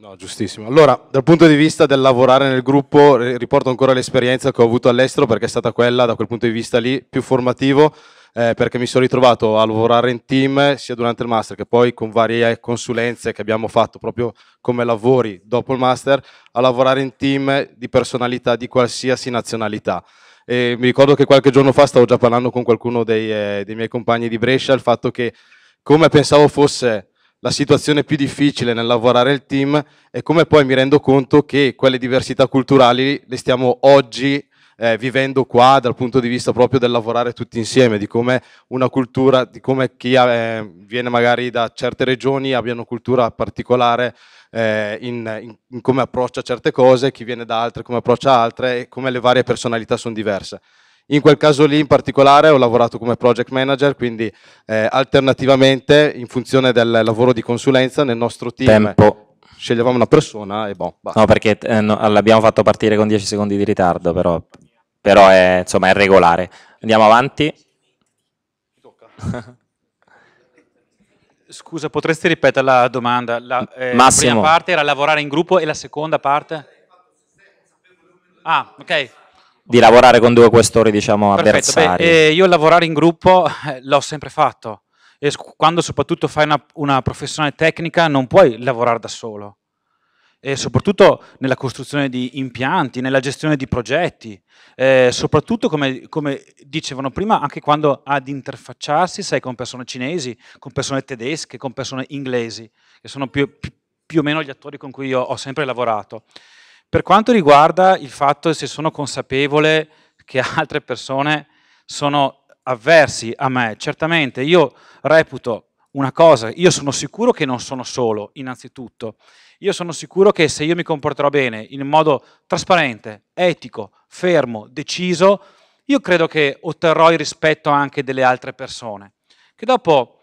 S7: No, giustissimo. Allora, dal punto di vista del lavorare nel gruppo, riporto ancora l'esperienza che ho avuto all'estero perché è stata quella, da quel punto di vista lì, più formativo, eh, perché mi sono ritrovato a lavorare in team sia durante il master che poi con varie consulenze che abbiamo fatto proprio come lavori dopo il master, a lavorare in team di personalità di qualsiasi nazionalità. E mi ricordo che qualche giorno fa stavo già parlando con qualcuno dei, eh, dei miei compagni di Brescia, il fatto che come pensavo fosse la situazione più difficile nel lavorare il team e come poi mi rendo conto che quelle diversità culturali le stiamo oggi eh, vivendo qua dal punto di vista proprio del lavorare tutti insieme, di come una cultura, di come chi eh, viene magari da certe regioni abbia una cultura particolare eh, in, in, in come approccia certe cose, chi viene da altre come approccia altre e come le varie personalità sono diverse. In quel caso lì in particolare ho lavorato come project manager, quindi eh, alternativamente in funzione del lavoro di consulenza nel nostro team Tempo. sceglievamo una persona e boh. basta. No,
S1: perché eh, no, l'abbiamo fatto partire con 10 secondi di ritardo, però, però è, insomma, è regolare. Andiamo avanti.
S6: Scusa, potresti ripetere la domanda? La eh, prima parte era lavorare in gruppo e la seconda parte? Ah, ok
S1: di lavorare con due questori diciamo Perfetto, avversari. Beh,
S6: eh, io lavorare in gruppo eh, l'ho sempre fatto e quando soprattutto fai una, una professione tecnica non puoi lavorare da solo e soprattutto nella costruzione di impianti, nella gestione di progetti, eh, soprattutto come, come, dicevano prima, anche quando ad interfacciarsi sei con persone cinesi, con persone tedesche, con persone inglesi, che sono più, più, più o meno gli attori con cui io ho sempre lavorato. Per quanto riguarda il fatto se sono consapevole che altre persone sono avversi a me, certamente io reputo una cosa, io sono sicuro che non sono solo, innanzitutto. Io sono sicuro che se io mi comporterò bene, in modo trasparente, etico, fermo, deciso, io credo che otterrò il rispetto anche delle altre persone, che dopo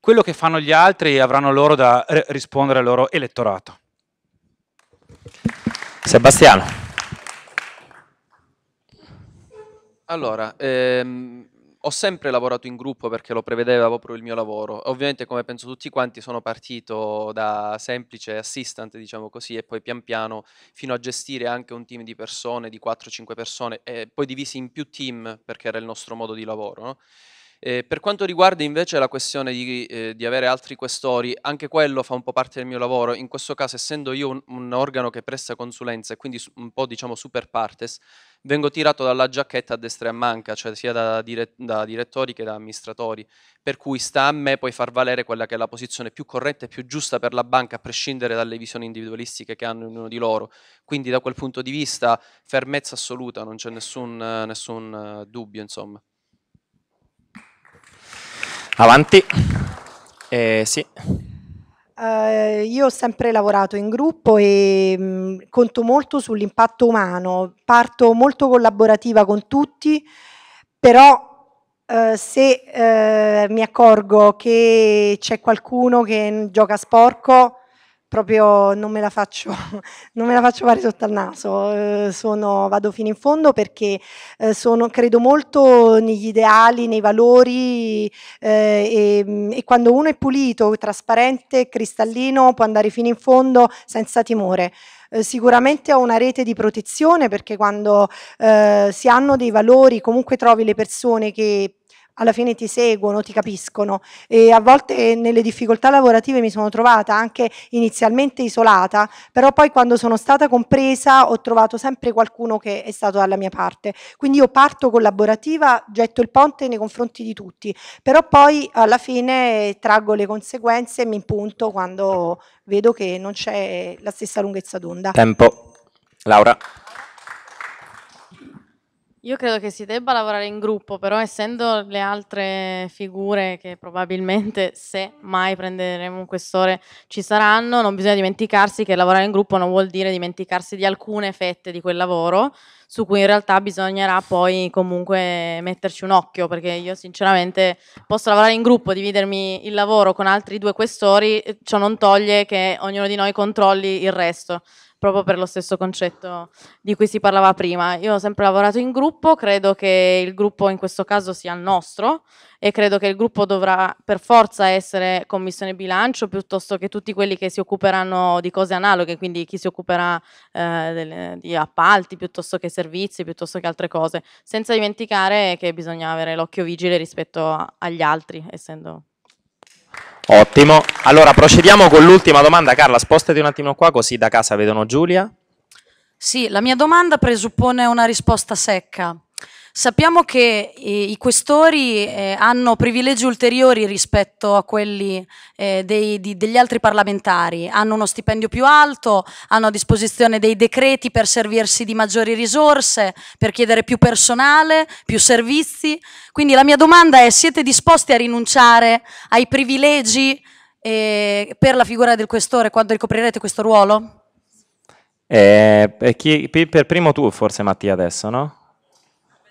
S6: quello che fanno gli altri avranno loro da rispondere al loro elettorato.
S1: Sebastiano.
S5: Allora, ehm, ho sempre lavorato in gruppo perché lo prevedeva proprio il mio lavoro. Ovviamente, come penso tutti quanti, sono partito da semplice assistant, diciamo così, e poi pian piano fino a gestire anche un team di persone, di 4-5 persone, e poi divisi in più team perché era il nostro modo di lavoro. No? Eh, per quanto riguarda invece la questione di, eh, di, avere altri questori, anche quello fa un po' parte del mio lavoro, in questo caso essendo io un, un organo che presta consulenza e quindi un po' diciamo super partes, vengo tirato dalla giacchetta a destra e a manca, cioè sia da, dire, da, direttori che da amministratori, per cui sta a me poi far valere quella che è la posizione più corretta e più giusta per la banca, a prescindere dalle visioni individualistiche che hanno ognuno di loro. Quindi da quel punto di vista fermezza assoluta, non c'è nessun, nessun eh, dubbio, insomma.
S1: Avanti. Eh, sì.
S4: Uh, io ho sempre lavorato in gruppo e mh, conto molto sull'impatto umano, parto molto collaborativa con tutti, però uh, se uh, mi accorgo che c'è qualcuno che gioca sporco, proprio non me la faccio, non me la faccio fare sotto al naso, eh, sono, vado fino in fondo perché eh, sono, credo molto negli ideali, nei valori eh, e, mm, e, quando uno è pulito, trasparente, cristallino può andare fino in fondo senza timore. Eh, sicuramente ho una rete di protezione perché quando eh, si hanno dei valori comunque trovi le persone che alla fine ti seguono, ti capiscono e a volte nelle difficoltà lavorative mi sono trovata anche inizialmente isolata, però poi quando sono stata compresa ho trovato sempre qualcuno che è stato dalla mia parte. Quindi io parto collaborativa, getto il ponte nei confronti di tutti, però poi alla fine traggo le conseguenze e mi impunto quando vedo che non c'è la stessa lunghezza d'onda.
S1: Tempo. Laura.
S3: Io credo che si debba lavorare in gruppo, però essendo le altre figure che probabilmente se mai prenderemo un questore ci saranno, non bisogna dimenticarsi che lavorare in gruppo non vuol dire dimenticarsi di alcune fette di quel lavoro, su cui in realtà bisognerà poi comunque metterci un occhio, perché io sinceramente posso lavorare in gruppo, dividermi il lavoro con altri due questori, ciò non toglie che ognuno di noi controlli il resto proprio per lo stesso concetto di cui si parlava prima. Io ho sempre lavorato in gruppo, credo che il gruppo in questo caso sia il nostro e credo che il gruppo dovrà per forza essere commissione bilancio piuttosto che tutti quelli che si occuperanno di cose analoghe, quindi chi si occuperà eh, di appalti piuttosto che servizi, piuttosto che altre cose, senza dimenticare che bisogna avere l'occhio vigile rispetto agli altri, essendo
S1: Ottimo. Allora procediamo con l'ultima domanda. Carla, spostati un attimo qua così da casa vedono Giulia.
S2: Sì, la mia domanda presuppone una risposta secca. Sappiamo che eh, i questori eh, hanno privilegi ulteriori rispetto a quelli eh, dei, di, degli altri parlamentari, hanno uno stipendio più alto, hanno a disposizione dei decreti per servirsi di maggiori risorse, per chiedere più personale, più servizi. Quindi la mia domanda è siete disposti a rinunciare ai privilegi eh, per la figura del questore quando ricoprirete questo ruolo?
S1: Eh, per, chi, per primo tu forse Mattia adesso, no?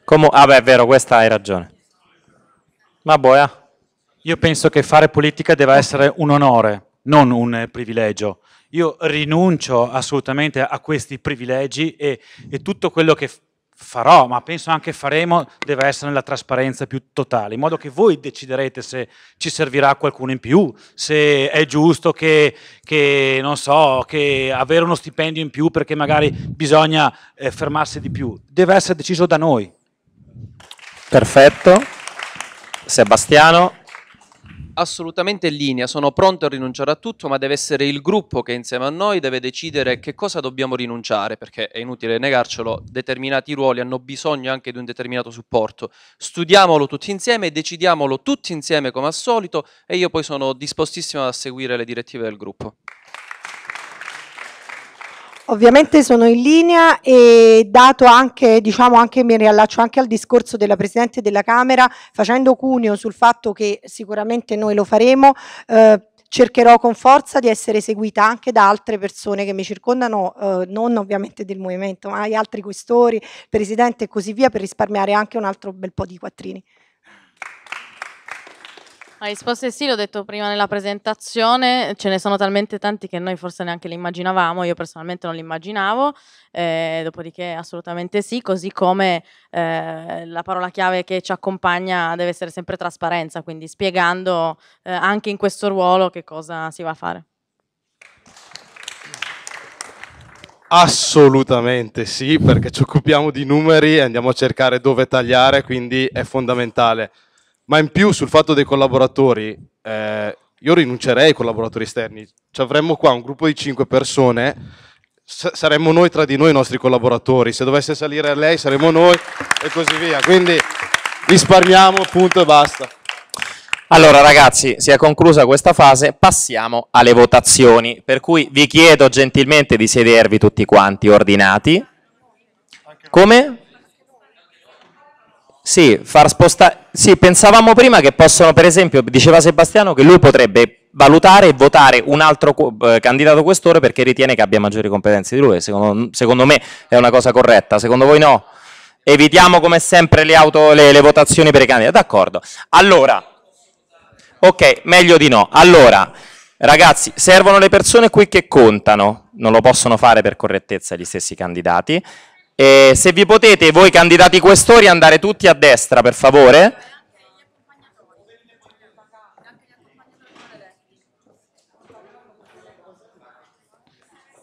S1: Come, ah beh, è vero, questa hai ragione.
S6: Ma boia. Io penso che fare politica deve essere un onore, non un privilegio. Io rinuncio assolutamente a questi privilegi e, e tutto quello che farò, ma penso anche faremo, deve essere nella trasparenza più totale, in modo che voi deciderete se ci servirà qualcuno in più, se è giusto che, che non so, che avere uno stipendio in più perché magari bisogna eh, fermarsi di più. Deve essere deciso da noi.
S1: Perfetto. Sebastiano.
S6: Assolutamente in linea,
S5: sono pronto a rinunciare a tutto, ma deve essere il gruppo che insieme a noi deve decidere che cosa dobbiamo rinunciare, perché è inutile negarcelo, determinati ruoli hanno bisogno anche di un determinato supporto. Studiamolo tutti insieme decidiamolo tutti insieme come al solito e io poi sono dispostissimo a seguire le direttive del gruppo.
S4: Ovviamente sono in linea e dato anche, diciamo anche, mi riallaccio anche al discorso della Presidente della Camera, facendo cuneo sul fatto che sicuramente noi lo faremo, eh, cercherò con forza di essere seguita anche da altre persone che mi circondano, eh, non ovviamente del movimento, ma gli altri questori, presidente e così via, per risparmiare anche un altro bel po' di quattrini.
S3: La risposta sì, l'ho detto prima nella presentazione, ce ne sono talmente tanti che noi forse neanche li immaginavamo, io personalmente non li immaginavo, eh, dopodiché assolutamente sì, così come eh, la parola chiave che ci accompagna deve essere sempre trasparenza, quindi spiegando eh, anche in questo ruolo che cosa si va a fare.
S7: Assolutamente sì, perché ci occupiamo di numeri e andiamo a cercare dove tagliare, quindi è fondamentale. Ma in più sul fatto dei collaboratori, eh, io rinuncerei ai collaboratori esterni. Ci avremmo qua un gruppo di cinque persone, s- saremmo noi tra di noi i nostri collaboratori, se dovesse salire lei saremmo noi e così via. Quindi risparmiamo, punto e basta. Allora ragazzi, si è conclusa questa
S1: fase, passiamo alle votazioni, per cui vi chiedo gentilmente di sedervi tutti quanti ordinati. Come? Sì, far spostare. Sì, pensavamo prima che possono, per esempio, diceva Sebastiano che lui potrebbe valutare e votare un altro eh, candidato questore perché ritiene che abbia maggiori competenze di lui. Secondo, secondo, me è una cosa corretta, secondo voi no? Evitiamo come sempre le, auto, le, le votazioni per i candidati. D'accordo. Allora, ok, meglio di no. Allora, ragazzi, servono le persone qui che contano, non lo possono fare per correttezza gli stessi candidati. E se vi potete, voi candidati questori, andare tutti a destra, per favore.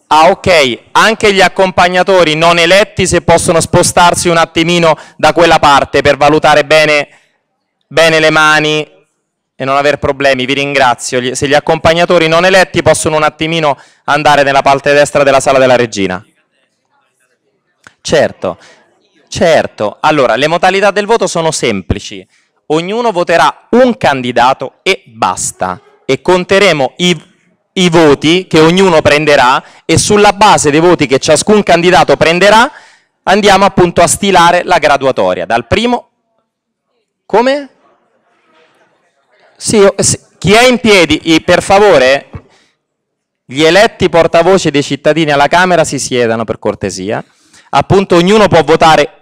S1: Ah ok, anche gli accompagnatori non eletti se possono spostarsi un attimino da quella parte per valutare bene, bene le mani e non aver problemi, vi ringrazio. Se gli accompagnatori non eletti possono un attimino andare nella parte destra della sala della regina. Certo, certo. Allora, le modalità del voto sono semplici. Ognuno voterà un candidato e basta. E conteremo i i voti che ognuno prenderà e sulla base dei voti che ciascun candidato prenderà andiamo appunto a stilare la graduatoria. Dal primo, come? Sì, chi è in piedi, per favore, gli eletti portavoce dei cittadini alla Camera si siedano per cortesia appunto ognuno può votare,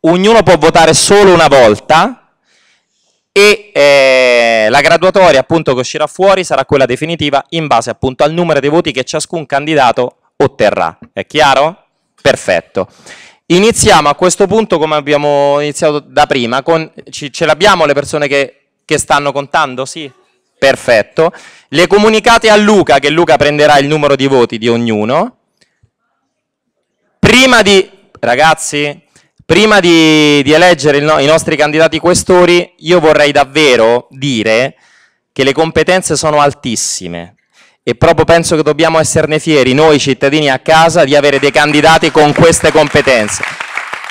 S1: ognuno può votare solo una volta e eh, la graduatoria appunto che uscirà fuori sarà quella definitiva in base appunto al numero dei voti che ciascun candidato otterrà. È chiaro? Perfetto. Iniziamo a questo punto come abbiamo iniziato da prima, con, ci, ce l'abbiamo le persone che, che stanno contando? Sì? Perfetto. Le comunicate a Luca, che Luca prenderà il numero di voti di ognuno prima di, ragazzi, prima di, di eleggere no, i nostri candidati questori, io vorrei davvero dire che le competenze sono altissime e proprio penso che dobbiamo esserne fieri noi cittadini a casa di avere dei candidati con queste competenze.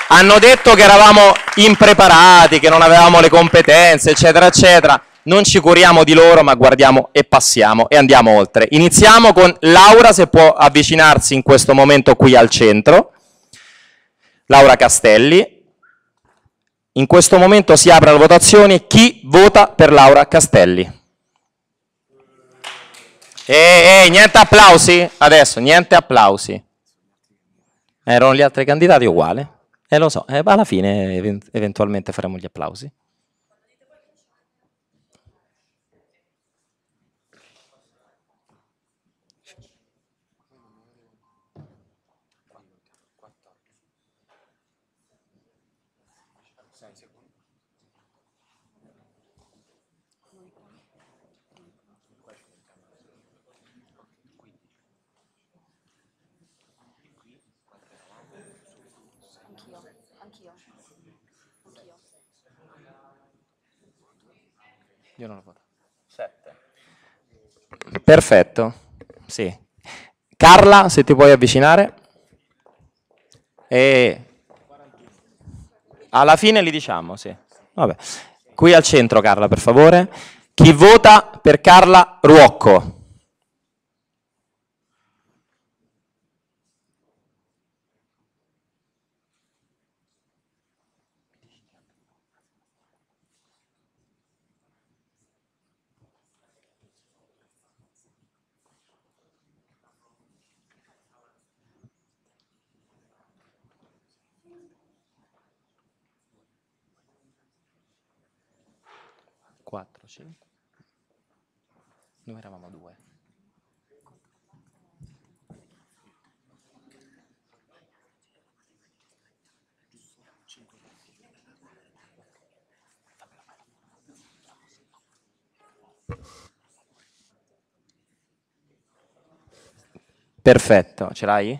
S1: Hanno detto che eravamo impreparati, che non avevamo le competenze, eccetera, eccetera. Non ci curiamo di loro, ma guardiamo e passiamo e andiamo oltre. Iniziamo con Laura, se può avvicinarsi in questo momento qui al centro. Laura Castelli. In questo momento si apre la votazione. Chi vota per Laura Castelli? E, eh, e eh, niente applausi adesso, niente applausi. Erano gli altri candidati uguali. E eh, lo so, eh, alla fine eventualmente faremo gli applausi. Perfetto, sì. Carla, se ti puoi avvicinare. E alla fine li diciamo, sì. Vabbè. Qui al centro, Carla, per favore. Chi vota per Carla Ruocco? 4, 5. Noi eravamo due. Perfetto, ce l'hai?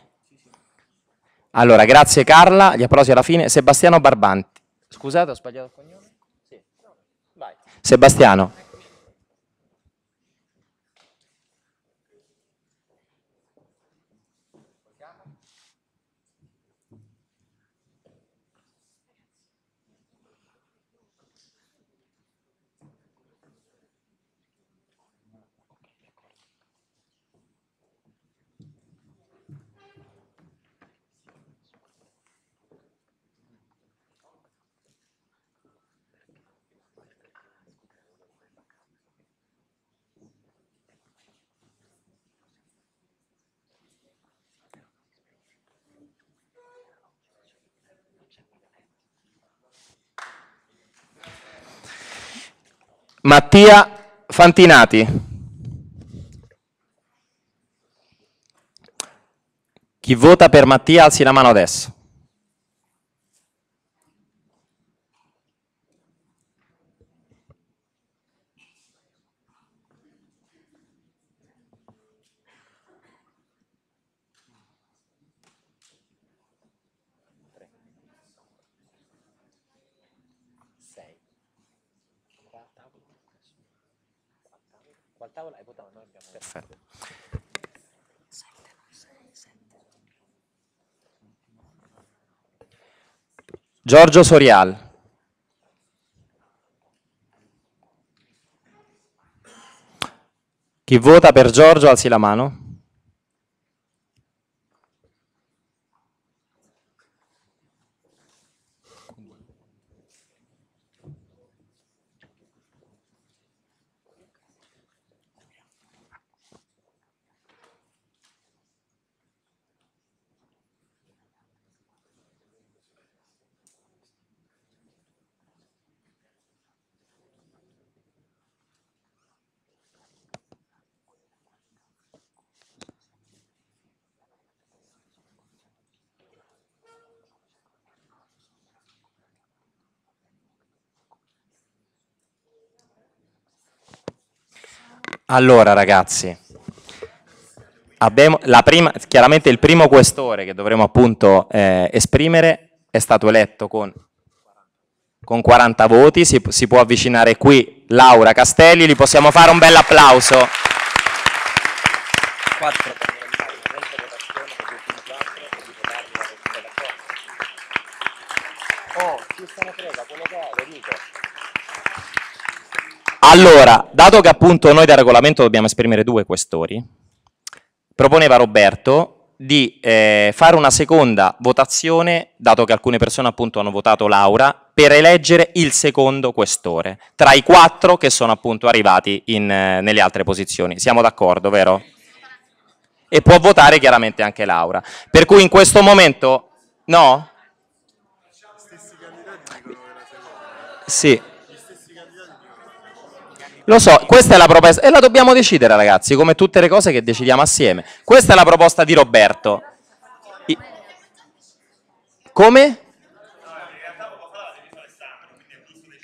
S1: Allora, grazie Carla, gli applausi alla fine. Sebastiano Barbanti. Scusate, ho sbagliato il cognome. Sebastiano. Mattia Fantinati. Chi vota per Mattia alzi la mano adesso. Giorgio Sorial. Chi vota per Giorgio alzi la mano. Allora ragazzi, abbiamo prima, chiaramente il primo questore che dovremo appunto eh, esprimere è stato eletto con, con 40 voti, si, si, può avvicinare qui Laura Castelli, gli possiamo fare un bel applauso. 4. Allora, dato che appunto noi da regolamento dobbiamo esprimere due questori, proponeva Roberto di eh, fare una seconda votazione, dato che alcune persone appunto hanno votato Laura, per eleggere il secondo questore, tra i quattro che sono appunto arrivati in, eh, nelle altre posizioni. Siamo d'accordo, vero? E può votare chiaramente anche Laura. Per cui in questo momento... No? Sì, lo so, questa è la proposta e la dobbiamo decidere ragazzi, come tutte le cose che decidiamo assieme. Questa è la proposta di Roberto. I... Come?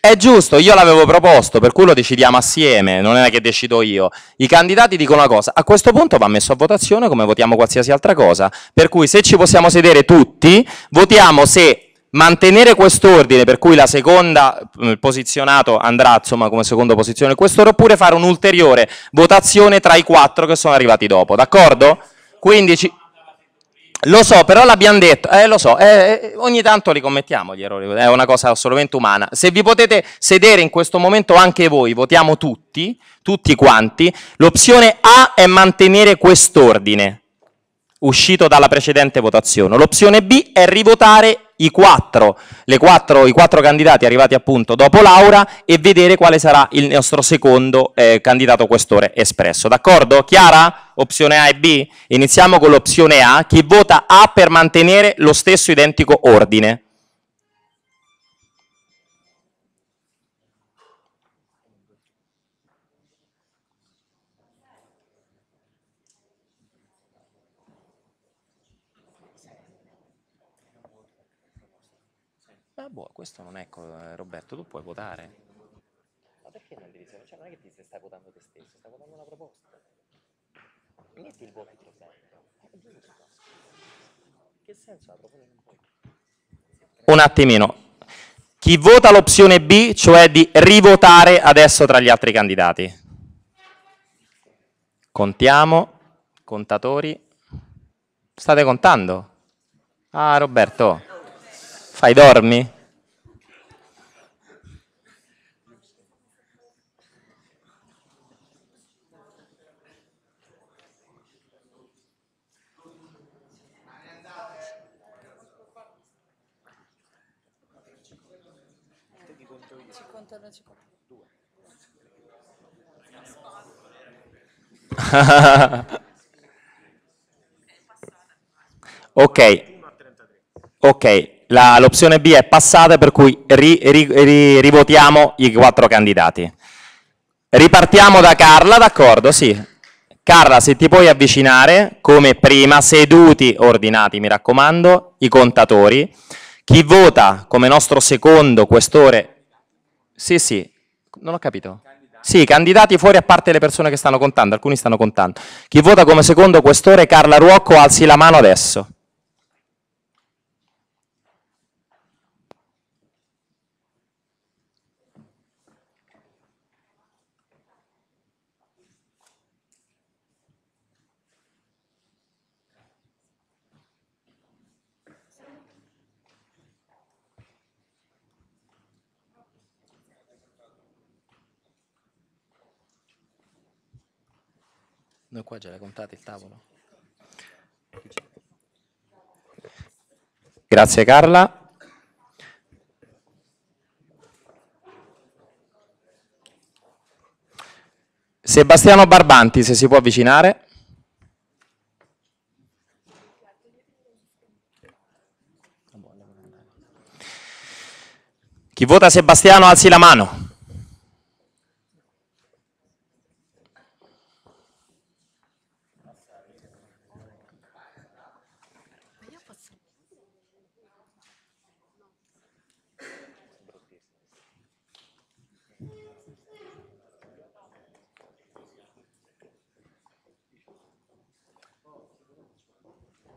S1: È giusto, io l'avevo proposto, per cui lo decidiamo assieme, non è che decido io. I candidati dicono una cosa, a questo punto va messo a votazione come votiamo qualsiasi altra cosa, per cui se ci possiamo sedere tutti, votiamo se Mantenere quest'ordine, per cui la seconda il mm, posizionato andrà insomma, come seconda posizione quest'ora, oppure fare un'ulteriore votazione tra i quattro che sono arrivati dopo, d'accordo? Quindi ci... Lo so, però l'abbiamo detto, eh, lo so, eh, eh ogni tanto li commettiamo gli errori, è una cosa assolutamente umana. Se vi potete sedere in questo momento anche voi, votiamo tutti, tutti quanti, l'opzione A è mantenere quest'ordine, uscito dalla precedente votazione. L'opzione B è rivotare i quattro, quattro, i quattro candidati arrivati appunto dopo Laura e vedere quale sarà il nostro secondo eh, candidato questore espresso. D'accordo? Chiara? Opzione A e B? Iniziamo con l'opzione A. Chi vota A per mantenere lo stesso identico ordine? boh, questo non è eh, Roberto, tu puoi votare. Ma perché non devi cioè, non è che ti stai votando te stesso, stai votando una proposta. Metti il voto in presente. Eh, che senso ha proponere un po'? Un attimino. Chi vota l'opzione B, cioè di rivotare adesso tra gli altri candidati? Contiamo, contatori. State contando? Ah Roberto, fai dormi? ok, ok, l'opzione B è passata per cui ri, ri, ri, rivotiamo i quattro candidati. Ripartiamo da Carla, d'accordo? Sì. Carla, se ti puoi avvicinare, come prima, seduti, ordinati mi raccomando, i contatori. Chi vota come nostro secondo questore? Sì, sì, non ho capito. Sì, candidati fuori a parte le persone che stanno contando, alcuni stanno contando. Chi vota come secondo questore Carla Ruocco alzi la mano adesso. Noi qua già l'hai comprato il tavolo. Grazie Carla. Sebastiano Barbanti, se si può avvicinare. Chi vota Sebastiano alzi la mano.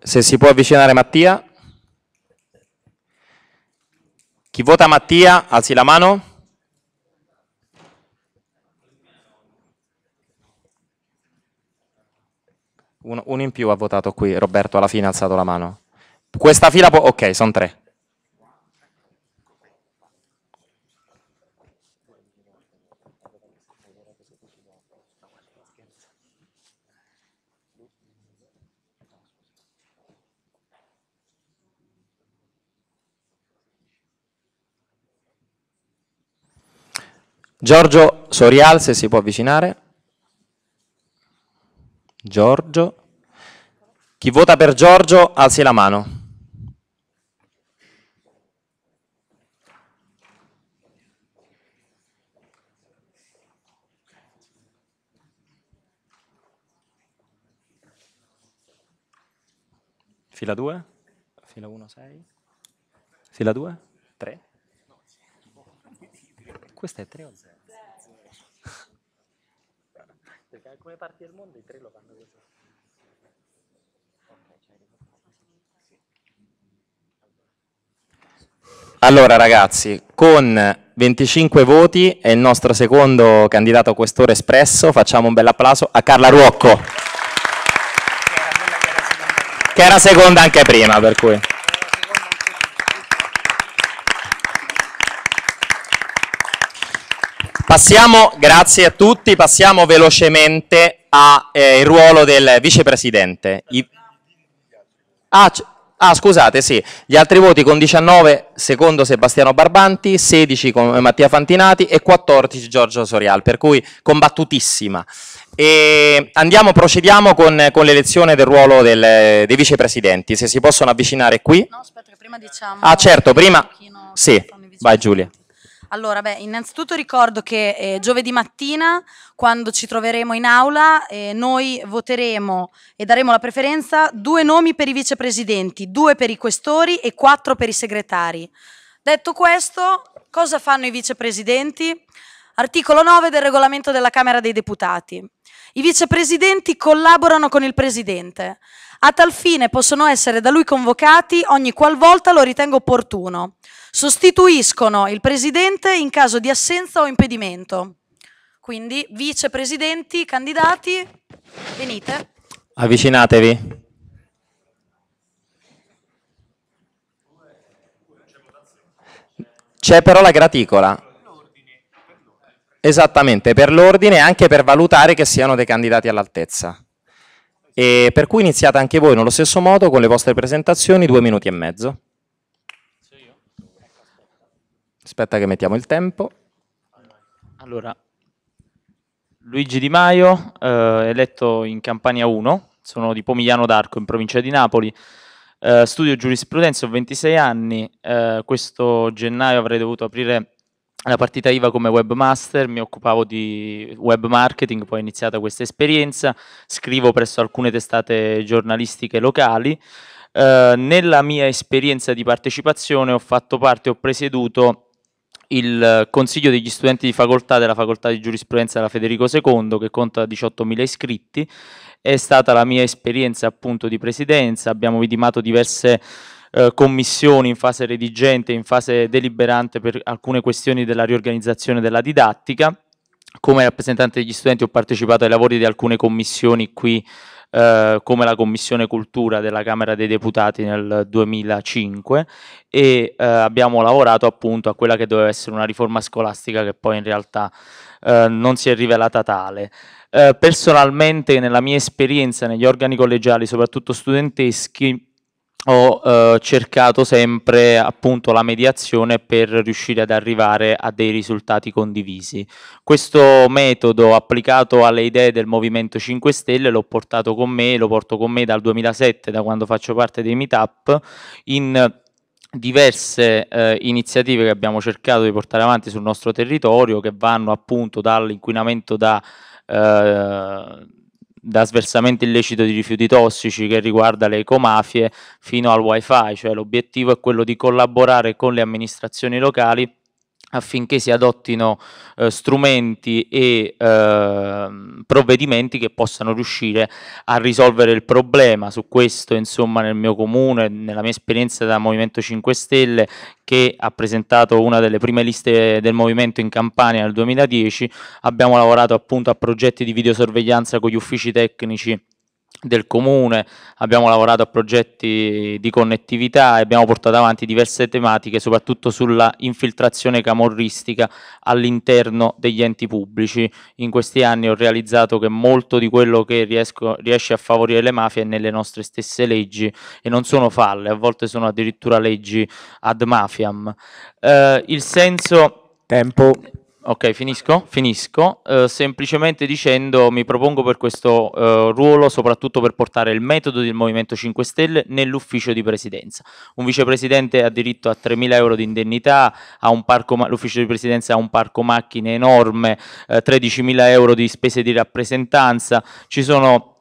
S1: Se si può avvicinare Mattia. Chi vota Mattia, alzi la mano. Uno, in più ha votato qui, Roberto alla fine ha alzato la mano. Questa fila può... Ok, sono tre. Giorgio Sorial, se si può avvicinare. Giorgio. Chi vota per Giorgio, alzi la mano. Fila 2, fila 1, 6, fila 2, 3. Questa è 3 o 0? alcune parti del mondo i tre lo fanno così. Allora ragazzi, con 25 voti e il nostro secondo candidato a questore espresso, facciamo un bel applauso a Carla Ruocco, che era seconda anche prima, per cui... Passiamo, grazie a tutti, passiamo velocemente al eh, ruolo del vicepresidente. I... Ah, ah, scusate, sì, gli altri voti con 19 secondo Sebastiano Barbanti, 16 con Mattia Fantinati e 14 Giorgio Sorial, per cui combattutissima. E andiamo, procediamo con, con l'elezione del ruolo del, dei vicepresidenti, se si possono avvicinare qui. No, aspetta,
S2: prima diciamo...
S1: Ah certo, prima... Sì, vai Giulia.
S2: Allora, beh, innanzitutto ricordo che eh, giovedì mattina, quando ci troveremo in aula, eh, noi voteremo e daremo la preferenza due nomi per i vicepresidenti, due per i questori e quattro per i segretari. Detto questo, cosa fanno i vicepresidenti? Articolo 9 del regolamento della Camera dei Deputati. I vicepresidenti collaborano con il Presidente. A tal fine possono essere da lui convocati ogni qualvolta lo ritengo opportuno. Sostituiscono il presidente in caso di assenza o impedimento. Quindi vicepresidenti, candidati, venite.
S1: Avvicinatevi. C'è però la graticola. Esattamente, per l'ordine e anche per valutare che siano dei candidati all'altezza. per cui iniziate anche voi nello stesso modo con le vostre presentazioni, due minuti e mezzo. Aspetta che mettiamo il tempo.
S9: Allora, Luigi Di Maio, eh, eletto in Campania 1, sono di Pomigliano d'Arco in provincia di Napoli. Eh, studio giurisprudenza, ho 26 anni, eh, questo gennaio avrei dovuto aprire la partita IVA come webmaster, mi occupavo di web marketing, poi è iniziata questa esperienza, scrivo presso alcune testate giornalistiche locali. Eh, nella mia esperienza di partecipazione ho fatto parte, ho presieduto il Consiglio degli studenti di facoltà della Facoltà di Giurisprudenza della Federico II, che conta 18.000 iscritti, è stata la mia esperienza appunto di presidenza, abbiamo vidimato diverse eh, commissioni in fase redigente, in fase deliberante per alcune questioni della riorganizzazione della didattica. Come rappresentante degli studenti ho partecipato ai lavori di alcune commissioni qui eh, come la Commissione Cultura della Camera dei Deputati nel 2005 e eh, abbiamo lavorato appunto a quella che doveva essere una riforma scolastica che poi in realtà eh, non si è rivelata tale. Eh, personalmente nella mia esperienza negli organi collegiali, soprattutto studenteschi, ho eh, cercato sempre appunto la mediazione per riuscire ad arrivare a dei risultati condivisi. Questo metodo applicato alle idee del Movimento 5 Stelle l'ho portato con me, lo porto con me dal 2007, da quando faccio parte dei meetup, in diverse eh, iniziative che abbiamo cercato di portare avanti sul nostro territorio che vanno appunto dall'inquinamento da... Eh, da sversamento illecito di rifiuti tossici che riguarda le ecomafie fino al wifi, cioè l'obiettivo è quello di collaborare con le amministrazioni locali affinché si adottino eh, strumenti e eh, provvedimenti che possano riuscire a risolvere il problema. Su questo, insomma, nel mio comune, nella mia esperienza da Movimento 5 Stelle, che ha presentato una delle prime liste del movimento in Campania nel 2010, abbiamo lavorato appunto a progetti di videosorveglianza con gli uffici tecnici del comune, abbiamo lavorato a progetti di connettività e abbiamo portato avanti diverse tematiche, soprattutto sulla infiltrazione camorristica all'interno degli enti pubblici. In questi anni ho realizzato che molto di quello che riesco, riesce a favorire le mafie è nelle nostre stesse leggi e non sono falle, a volte sono addirittura leggi ad mafiam. Eh, il senso... Tempo. Ok, finisco? Finisco. Eh, semplicemente dicendo mi propongo per questo eh, ruolo soprattutto per portare il metodo del Movimento 5 Stelle nell'ufficio di presidenza. Un vicepresidente ha diritto a 3.000 euro di indennità, l'ufficio di presidenza ha un parco macchine enorme, eh, 13.000 euro di spese di rappresentanza, ci sono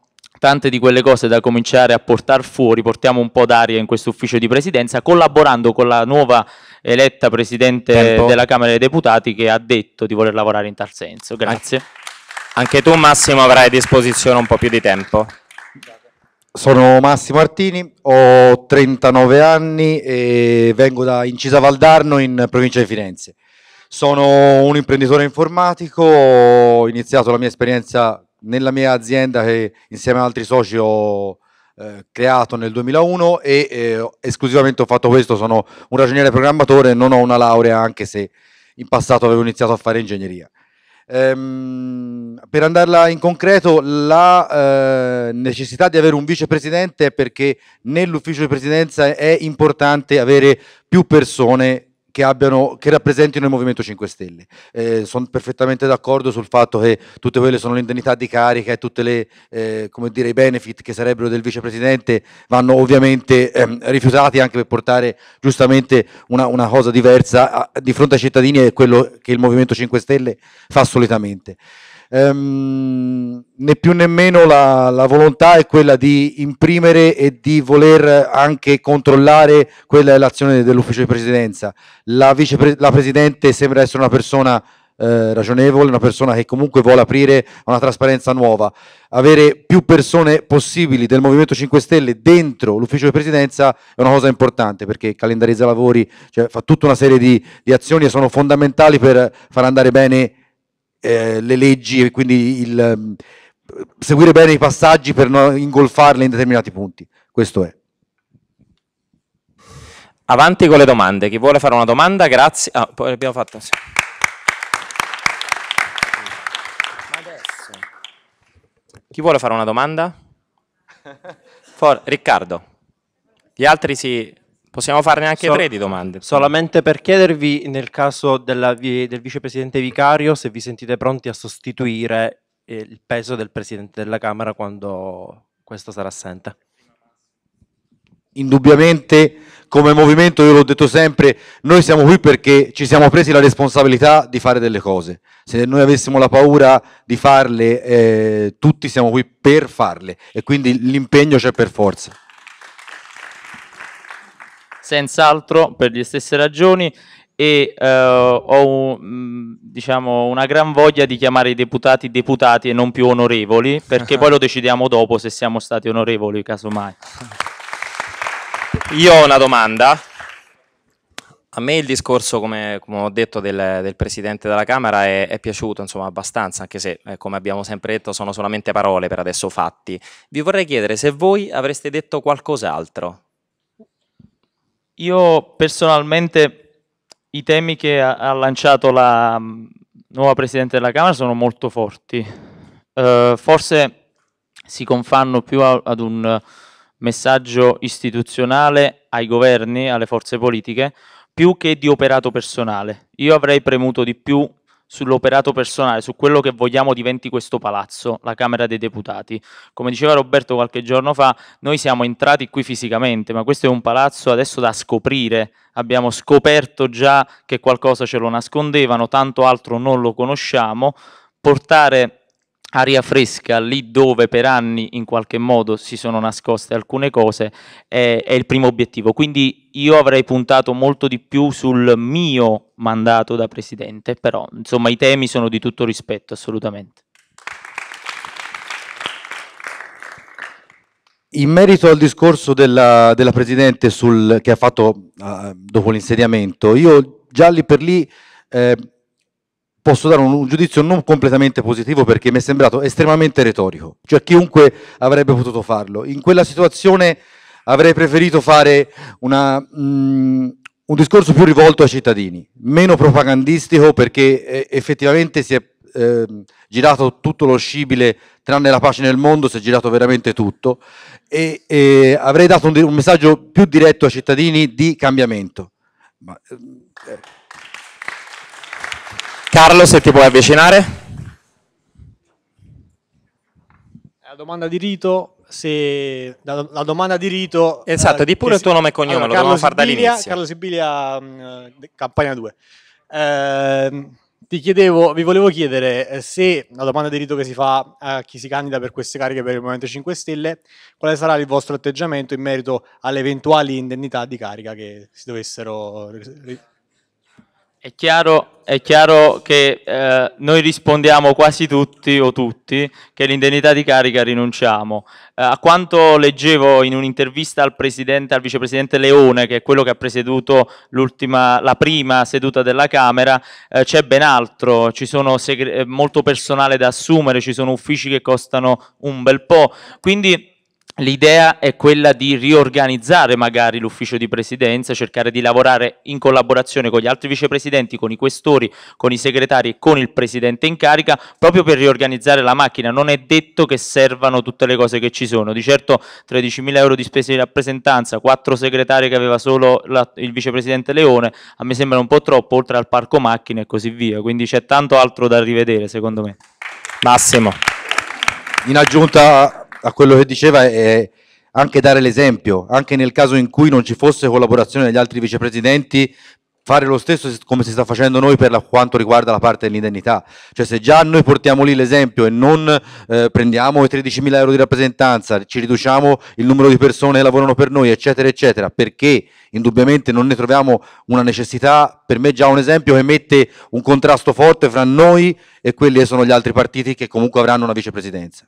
S9: tante di quelle cose da cominciare a portare fuori, portiamo un po' d'aria in questo ufficio di presidenza, collaborando con la nuova eletta Presidente Tempo. della Camera dei Deputati che ha detto di voler lavorare in tal senso. Grazie. Anche tu Massimo avrai a disposizione un po' più di
S8: tempo. Sono Massimo Artini, ho 39 anni e vengo da Incisa Valdarno in provincia di Firenze. Sono un imprenditore informatico, ho iniziato la mia esperienza nella mia azienda che insieme ad altri soci ho eh, creato nel 2001 e eh, esclusivamente ho fatto questo, sono un ragioniere programmatore, non ho una laurea anche se in passato avevo iniziato a fare ingegneria. Ehm, per andarla in concreto, la eh, necessità di avere un vicepresidente è perché nell'ufficio di presidenza è importante avere più persone che, abbiano, che, rappresentino il Movimento 5 Stelle. Eh, sono perfettamente d'accordo sul fatto che tutte quelle sono le indennità di carica e tutti eh, i benefit che sarebbero del vicepresidente vanno ovviamente ehm, rifiutati anche per portare giustamente una, una cosa diversa a, di fronte ai cittadini e quello che il Movimento 5 Stelle fa solitamente ehm, né più né meno la, la, volontà è quella di imprimere e di voler anche controllare quella è l'azione dell'ufficio di presidenza. La, vice, la presidente sembra essere una persona eh, ragionevole, una persona che comunque vuole aprire una trasparenza nuova. Avere più persone possibili del Movimento 5 Stelle dentro l'ufficio di presidenza è una cosa importante perché calendarizza lavori, cioè fa tutta una serie di, di azioni e sono fondamentali per far andare bene eh, le leggi e quindi il, ehm, seguire bene i passaggi per non ingolfarle in determinati punti. Questo è.
S1: Avanti con le domande. Chi vuole fare una domanda, grazie. Ah, poi l'abbiamo fatta. Sì. Chi vuole fare una domanda? For Riccardo. Gli altri si Possiamo farne anche so, tre di domande. Solamente per chiedervi, nel caso della, del vicepresidente vicario, se vi sentite pronti a sostituire eh, il peso del presidente della Camera
S8: quando
S1: questo sarà assente.
S8: Indubbiamente, come movimento, io l'ho detto sempre, noi siamo qui perché ci siamo presi la responsabilità di fare delle cose. Se noi avessimo la paura di farle, eh, tutti siamo qui per farle e quindi l'impegno c'è per forza
S9: senz'altro per le stesse ragioni e eh, ho un, mm, diciamo, una gran voglia di chiamare i deputati deputati e non più onorevoli perché poi lo decidiamo
S1: dopo se siamo stati onorevoli casomai. Io ho una domanda. A me il discorso, come, come ho detto, del, del, Presidente della Camera è, è piaciuto insomma, abbastanza, anche se, eh, come abbiamo sempre detto, sono solamente parole per adesso fatti. Vi vorrei chiedere se voi avreste detto qualcos'altro
S9: io personalmente i temi che ha lanciato la mm, nuova Presidente della Camera sono molto forti. Eh, forse si confanno più ad un messaggio istituzionale ai governi, alle forze politiche, più che di operato personale. Io avrei premuto di più sull'operato personale, su quello che vogliamo diventi questo palazzo, la Camera dei Deputati. Come diceva Roberto qualche giorno fa, noi siamo entrati qui fisicamente, ma questo è un palazzo adesso da scoprire. Abbiamo scoperto già che qualcosa ce lo nascondevano, tanto altro non lo conosciamo. Portare aria fresca lì dove per anni in qualche modo si sono nascoste alcune cose è, è, il primo obiettivo. Quindi io avrei puntato molto di più sul mio mandato da presidente, però insomma i temi sono di tutto rispetto assolutamente.
S8: In merito al discorso della, della Presidente sul, che ha fatto uh, dopo l'insediamento, io già lì per lì eh, posso dare un giudizio non completamente positivo perché mi è sembrato estremamente retorico, cioè chiunque avrebbe potuto farlo. In quella situazione avrei preferito fare una, mh, mm, un discorso più rivolto ai cittadini, meno propagandistico perché eh, effettivamente si è eh, girato tutto lo scibile, tranne la pace nel mondo, si è girato veramente tutto e, e avrei dato un, un, messaggio più diretto ai cittadini di cambiamento. Ma, eh, Carlo, se ti puoi avvicinare. La domanda di rito, se... la, domanda di rito... Esatto, eh, di pure il tuo nome e cognome, allora, lo dobbiamo fare dall'inizio. Carlo Sibilia, mh, mm, eh, Campania 2. Eh, ti chiedevo, vi volevo chiedere eh, se, la domanda di rito che si fa a chi si candida per queste cariche per il Movimento 5 Stelle, quale sarà il vostro atteggiamento in merito alle eventuali indennità di carica
S10: che si dovessero è
S8: chiaro, è chiaro che
S9: eh, noi rispondiamo quasi tutti o tutti che l'indennità di carica rinunciamo. Eh, a quanto leggevo in un'intervista al, al, vicepresidente Leone, che è quello che ha presieduto la prima seduta della Camera, eh, c'è ben altro, ci sono eh, molto personale da assumere, ci sono uffici che costano un bel po'. Quindi L'idea è quella di riorganizzare magari l'ufficio di presidenza, cercare di lavorare in collaborazione con gli altri vicepresidenti, con i questori, con i segretari e con il presidente in carica, proprio per riorganizzare la macchina. Non è detto che servano tutte le cose che ci sono. Di certo 13.000 euro di spese di rappresentanza, quattro segretari che aveva solo la, il vicepresidente Leone, a me sembra un po' troppo, oltre al parco macchine e così via. Quindi c'è
S8: tanto altro da rivedere, secondo me. Massimo. In aggiunta a quello che diceva è anche dare l'esempio, anche nel caso in cui non ci fosse collaborazione degli altri vicepresidenti, fare lo stesso come si sta facendo noi per la, quanto riguarda la parte dell'indennità. Cioè se già noi portiamo lì l'esempio e non eh, prendiamo i 13.000 euro di rappresentanza, ci riduciamo il numero di persone che lavorano per noi, eccetera, eccetera, perché indubbiamente non ne troviamo una necessità, per me è già un esempio che mette un contrasto forte fra noi e quelli che sono gli altri partiti che comunque avranno una vicepresidenza.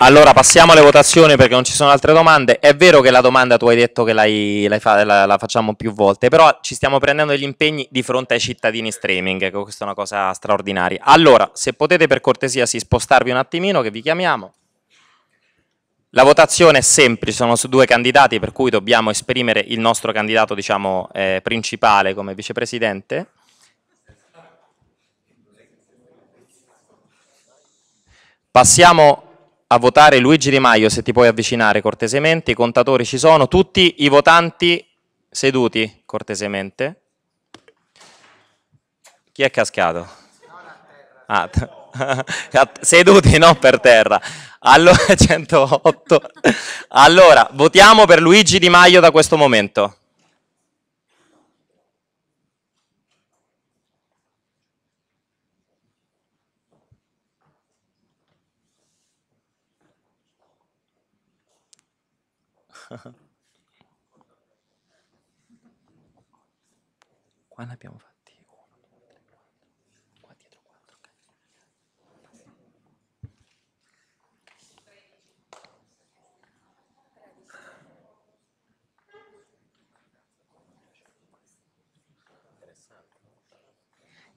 S1: Allora passiamo alle votazioni perché non ci sono altre domande. È vero che la domanda tu hai detto che l'hai, l'hai fa, la, la, facciamo più volte, però ci stiamo prendendo degli impegni di fronte ai cittadini streaming, ecco, questa è una cosa straordinaria. Allora, se potete per cortesia sì, spostarvi un attimino che vi chiamiamo. La votazione è semplice, sono su due candidati per cui dobbiamo esprimere il nostro candidato diciamo, eh, principale come vicepresidente. Passiamo a votare Luigi Di Maio, se ti puoi avvicinare cortesemente, i contatori ci sono, tutti i votanti seduti cortesemente. Chi è cascato? Ah, ah seduti, non per terra. Allora, 108. Allora, votiamo per Luigi Di Maio da questo momento. Qua ne abbiamo fatti 1, 2, 3, 4. Qua dietro 4,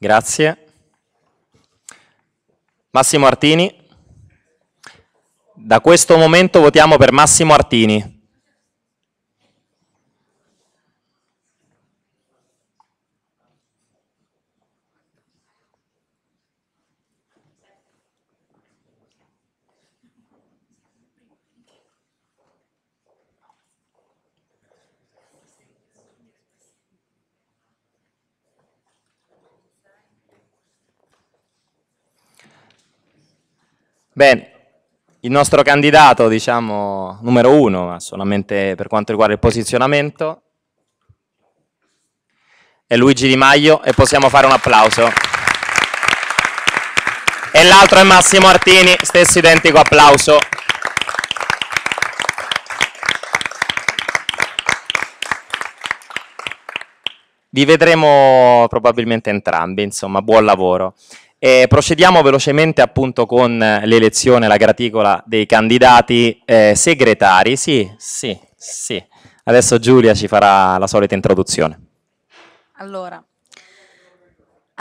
S1: Grazie. Massimo Artini. Da questo momento votiamo per Massimo Artini. Beh, il nostro candidato, diciamo, numero uno, ma solamente per quanto riguarda il posizionamento, è Luigi Di Maio e possiamo fare un applauso. E l'altro è Massimo Artini, stesso identico applauso. Vi vedremo probabilmente entrambi, insomma, buon lavoro. Eh, procediamo velocemente appunto con l'elezione, la graticola dei candidati eh, segretari. Sì, sì, sì. Adesso Giulia ci farà la solita introduzione.
S2: Allora,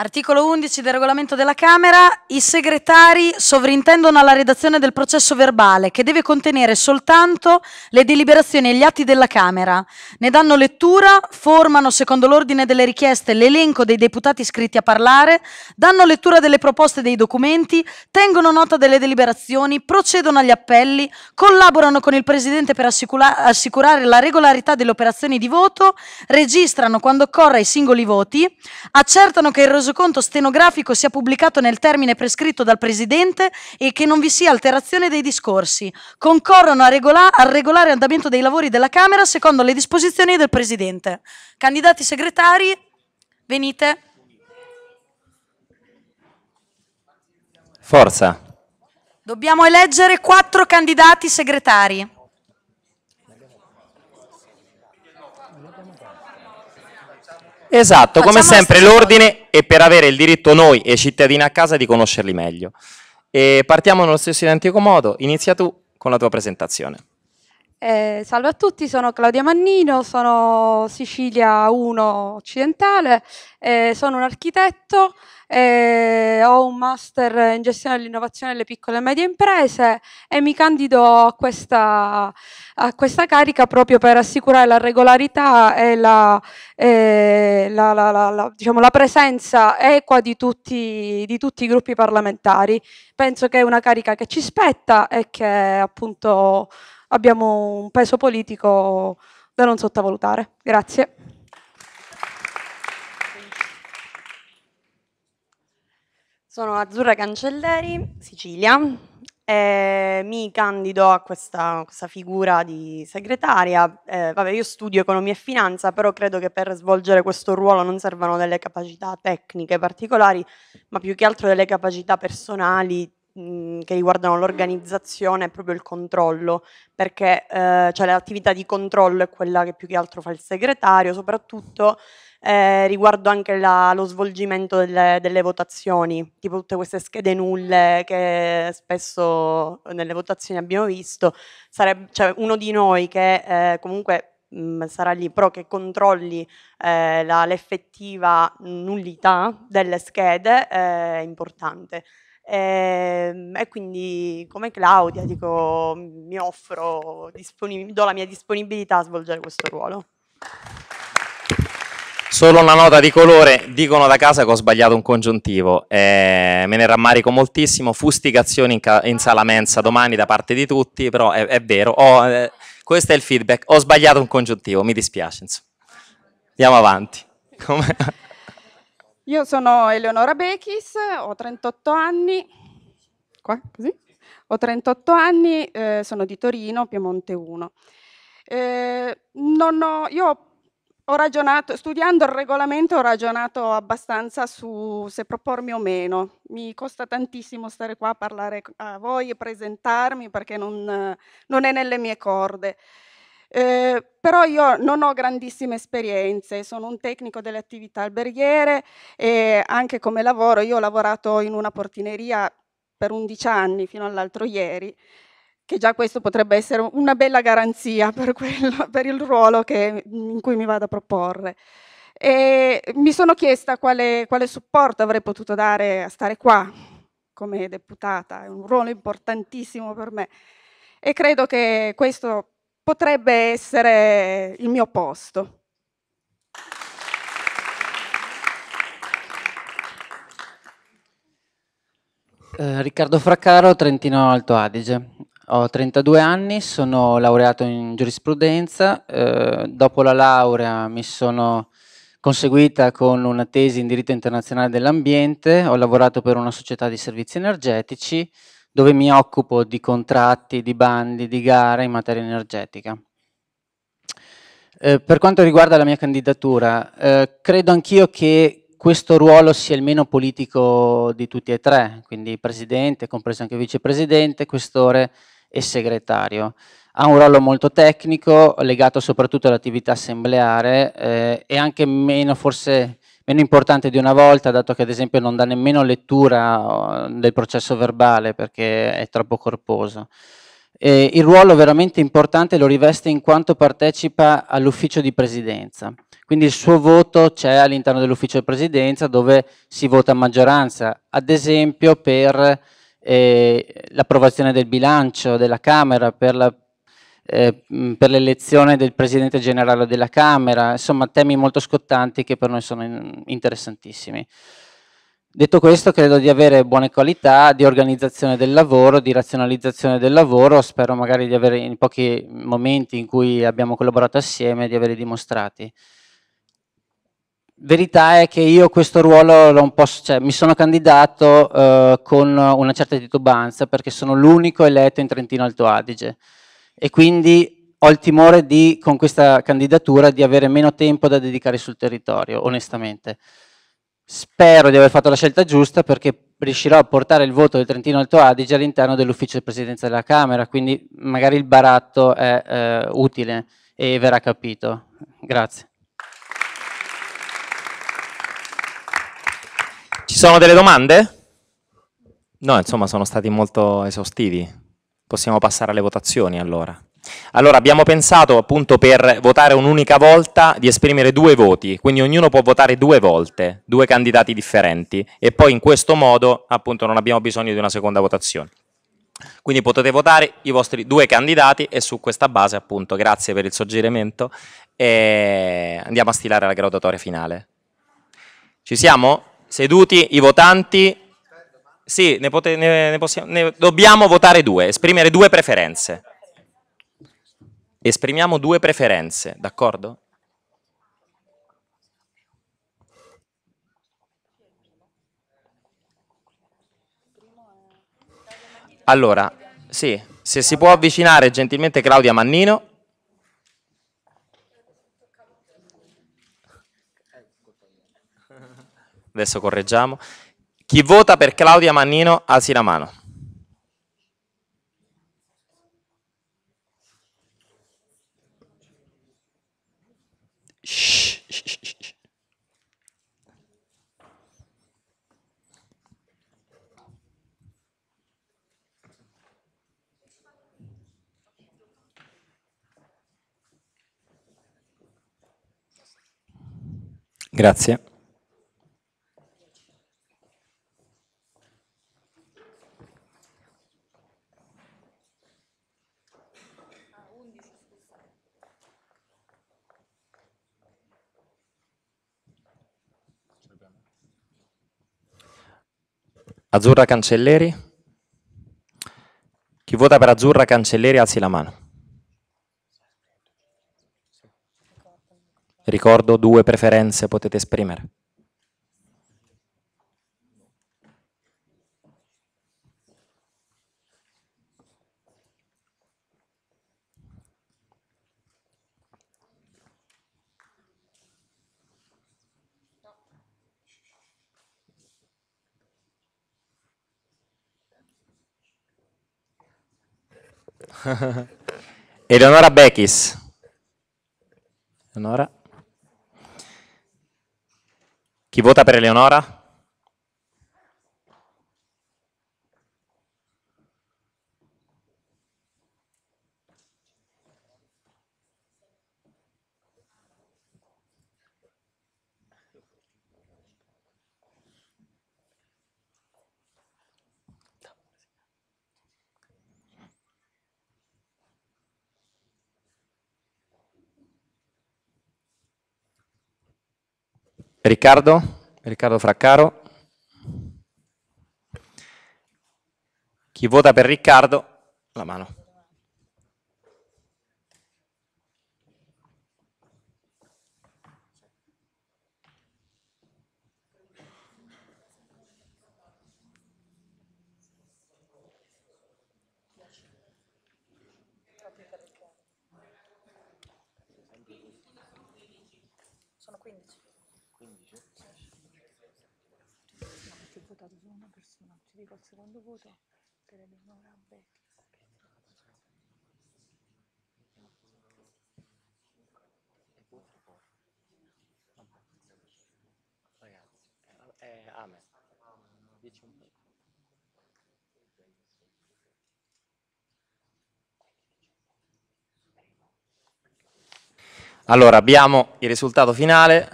S2: Articolo 11 del regolamento della Camera, i segretari sovrintendono alla redazione del processo verbale che deve contenere soltanto le deliberazioni e gli atti della Camera. Ne danno lettura, formano secondo l'ordine delle richieste l'elenco dei deputati iscritti a parlare, danno lettura delle proposte dei documenti, tengono nota delle deliberazioni, procedono agli appelli, collaborano con il Presidente per assicura assicurare la regolarità delle operazioni di voto, registrano quando occorre i singoli voti, accertano che il risultato resoconto stenografico sia pubblicato nel termine prescritto dal Presidente e che non vi sia alterazione dei discorsi. Concorrono regola al regolare andamento dei lavori della Camera secondo le disposizioni del Presidente. Candidati segretari, venite.
S1: Forza.
S2: Dobbiamo eleggere quattro candidati segretari.
S1: Esatto, Facciamo come sempre l'ordine è per avere il diritto noi e i cittadini a casa di conoscerli meglio. E partiamo nello stesso identico modo, inizia tu con la tua presentazione.
S11: Eh, salve a tutti, sono Claudia Mannino, sono Sicilia 1 occidentale, eh, sono un architetto, eh, ho un master in gestione dell'innovazione delle piccole e medie imprese e mi candido a questa a questa carica proprio per assicurare la regolarità e la, eh, la, la, diciamo, la presenza equa di tutti, di tutti, i gruppi parlamentari. Penso che è una carica che ci spetta e che appunto abbiamo un peso politico da non sottovalutare. Grazie.
S4: Sono Azzurra Cancelleri, Sicilia, eh, mi candido a questa, questa figura di segretaria. Eh, vabbè, io studio economia e finanza, però credo che per svolgere questo ruolo non servano delle capacità tecniche particolari, ma più che altro delle capacità personali che riguardano l'organizzazione e proprio il controllo, perché eh, cioè l'attività di controllo è quella che più che altro fa il segretario, soprattutto eh, riguardo anche la, lo svolgimento delle, delle, votazioni, tipo tutte queste schede nulle che spesso nelle votazioni abbiamo visto, sarebbe, cioè uno di noi che eh, comunque mh, mm, sarà lì, però che controlli eh, l'effettiva nullità delle schede eh, è importante. E, ehm, e, quindi come Claudia dico mi offro, do la mia disponibilità a svolgere questo ruolo.
S1: Solo una nota di colore, dicono da casa che ho sbagliato un congiuntivo, eh, me ne rammarico moltissimo, fustigazioni in, in, sala mensa domani da parte di tutti, però è, è vero, oh, eh, questo è il feedback, ho sbagliato un congiuntivo, mi dispiace, insomma. andiamo avanti. Come...
S11: Io sono Eleonora Bechis, ho 38 anni, Qua, ho 38 anni eh, sono di Torino, Piemonte 1. Eh, ho, io ho ho ragionato, studiando il regolamento ho ragionato abbastanza su se propormi o meno. Mi costa tantissimo stare qua a parlare a voi e presentarmi perché non, non è nelle mie corde. Eh, però io non ho grandissime esperienze, sono un tecnico delle attività alberghiere e anche come lavoro, io ho lavorato in una portineria per 11 anni fino all'altro ieri che già questo potrebbe essere una bella garanzia per, quello, per il ruolo che, in cui mi vado a proporre. E mi sono chiesta quale, quale, supporto avrei potuto dare a stare qua come deputata, è un ruolo importantissimo per me e credo che questo potrebbe essere il mio posto.
S10: Eh, Riccardo Fraccaro, Trentino Alto Adige. Ho 32 anni, sono laureato in giurisprudenza, eh, dopo la laurea mi sono conseguita con una tesi in diritto internazionale dell'ambiente, ho lavorato per una società di servizi energetici dove mi occupo di contratti, di bandi, di gare in materia energetica. Eh, per quanto riguarda la mia candidatura, eh, credo anch'io che questo ruolo sia il meno politico di tutti e tre, quindi presidente, compreso anche vicepresidente, questore e segretario. Ha un ruolo molto tecnico, legato soprattutto all'attività assembleare eh, e anche meno, forse, meno importante di una volta, dato che ad esempio non dà nemmeno lettura eh, del processo verbale perché è troppo corposo. Eh, il ruolo veramente importante lo riveste in quanto partecipa all'ufficio di presidenza. Quindi il suo voto c'è all'interno dell'ufficio di presidenza dove si vota a maggioranza, ad esempio per eh, l'approvazione del bilancio della Camera, per la eh, per l'elezione del Presidente Generale della Camera, insomma temi molto scottanti che per noi sono interessantissimi. Detto questo, credo di avere buone qualità di organizzazione del lavoro, di razionalizzazione del lavoro, spero magari di avere in pochi momenti in cui abbiamo collaborato assieme, di averli dimostrati verità è che io questo ruolo non posso, cioè, mi sono candidato eh, con una certa titubanza perché sono l'unico eletto in Trentino Alto Adige e quindi ho il timore di, con questa candidatura di avere meno tempo da dedicare sul territorio, onestamente. Spero di aver fatto la scelta giusta perché riuscirò a portare il voto del Trentino Alto Adige all'interno dell'ufficio di presidenza della Camera, quindi magari il baratto è eh, utile e verrà capito. Grazie.
S1: Ci sono delle domande? No, insomma, sono stati molto esaustivi. Possiamo passare alle votazioni allora. Allora abbiamo pensato appunto per votare un'unica volta di esprimere due voti, quindi ognuno può votare due volte, due candidati differenti e poi in questo modo appunto non abbiamo bisogno di una seconda votazione. Quindi potete votare i vostri due candidati e su questa base appunto grazie per il suggerimento e eh, andiamo a stilare la graduatoria finale. Ci siamo? Seduti i votanti. Sì, ne pote, ne, ne possiamo, ne, dobbiamo votare due, esprimere due preferenze. Esprimiamo due preferenze, d'accordo? Allora, sì, se si può avvicinare gentilmente Claudia Mannino. adesso correggiamo. Chi vota per Claudia Mannino alzi la mano. Grazie. Azzurra Cancelleri? Chi vota per Azzurra Cancelleri alzi la mano. Ricordo due preferenze potete esprimere. Eleonora Beckes. Eleonora. Chi vota per Eleonora? Riccardo, Riccardo Fraccaro. Chi vota per Riccardo, la mano. Allora, abbiamo il risultato finale.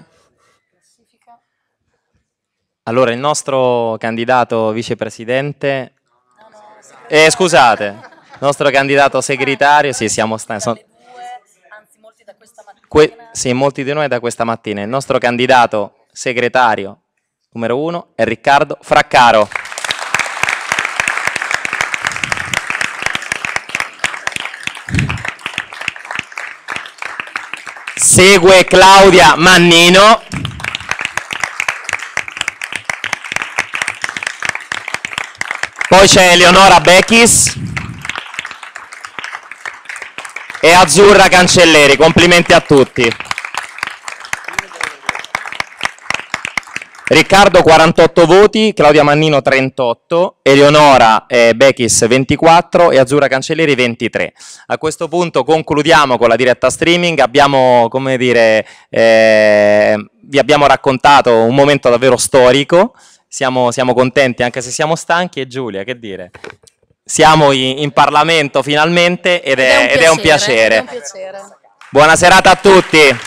S1: Allora, il nostro candidato vicepresidente... Eh, scusate, il nostro candidato segretario, sì, siamo stanti... Que sì, molti di noi da questa mattina. Il nostro candidato segretario numero uno è Riccardo Fraccaro. Segue Claudia Mannino. Poi c'è Eleonora Bechis e Azzurra Cancelleri. Complimenti a tutti. Riccardo 48 voti, Claudia Mannino 38, Eleonora eh, Bechis 24 e Azzurra Cancellieri 23. A questo punto concludiamo con la diretta streaming, abbiamo, come dire, eh, vi abbiamo raccontato un momento davvero storico, siamo, siamo, contenti anche se siamo stanchi e Giulia, che dire? Siamo in, in Parlamento finalmente ed è, ed è un piacere. Ed è un piacere. Buona serata a tutti.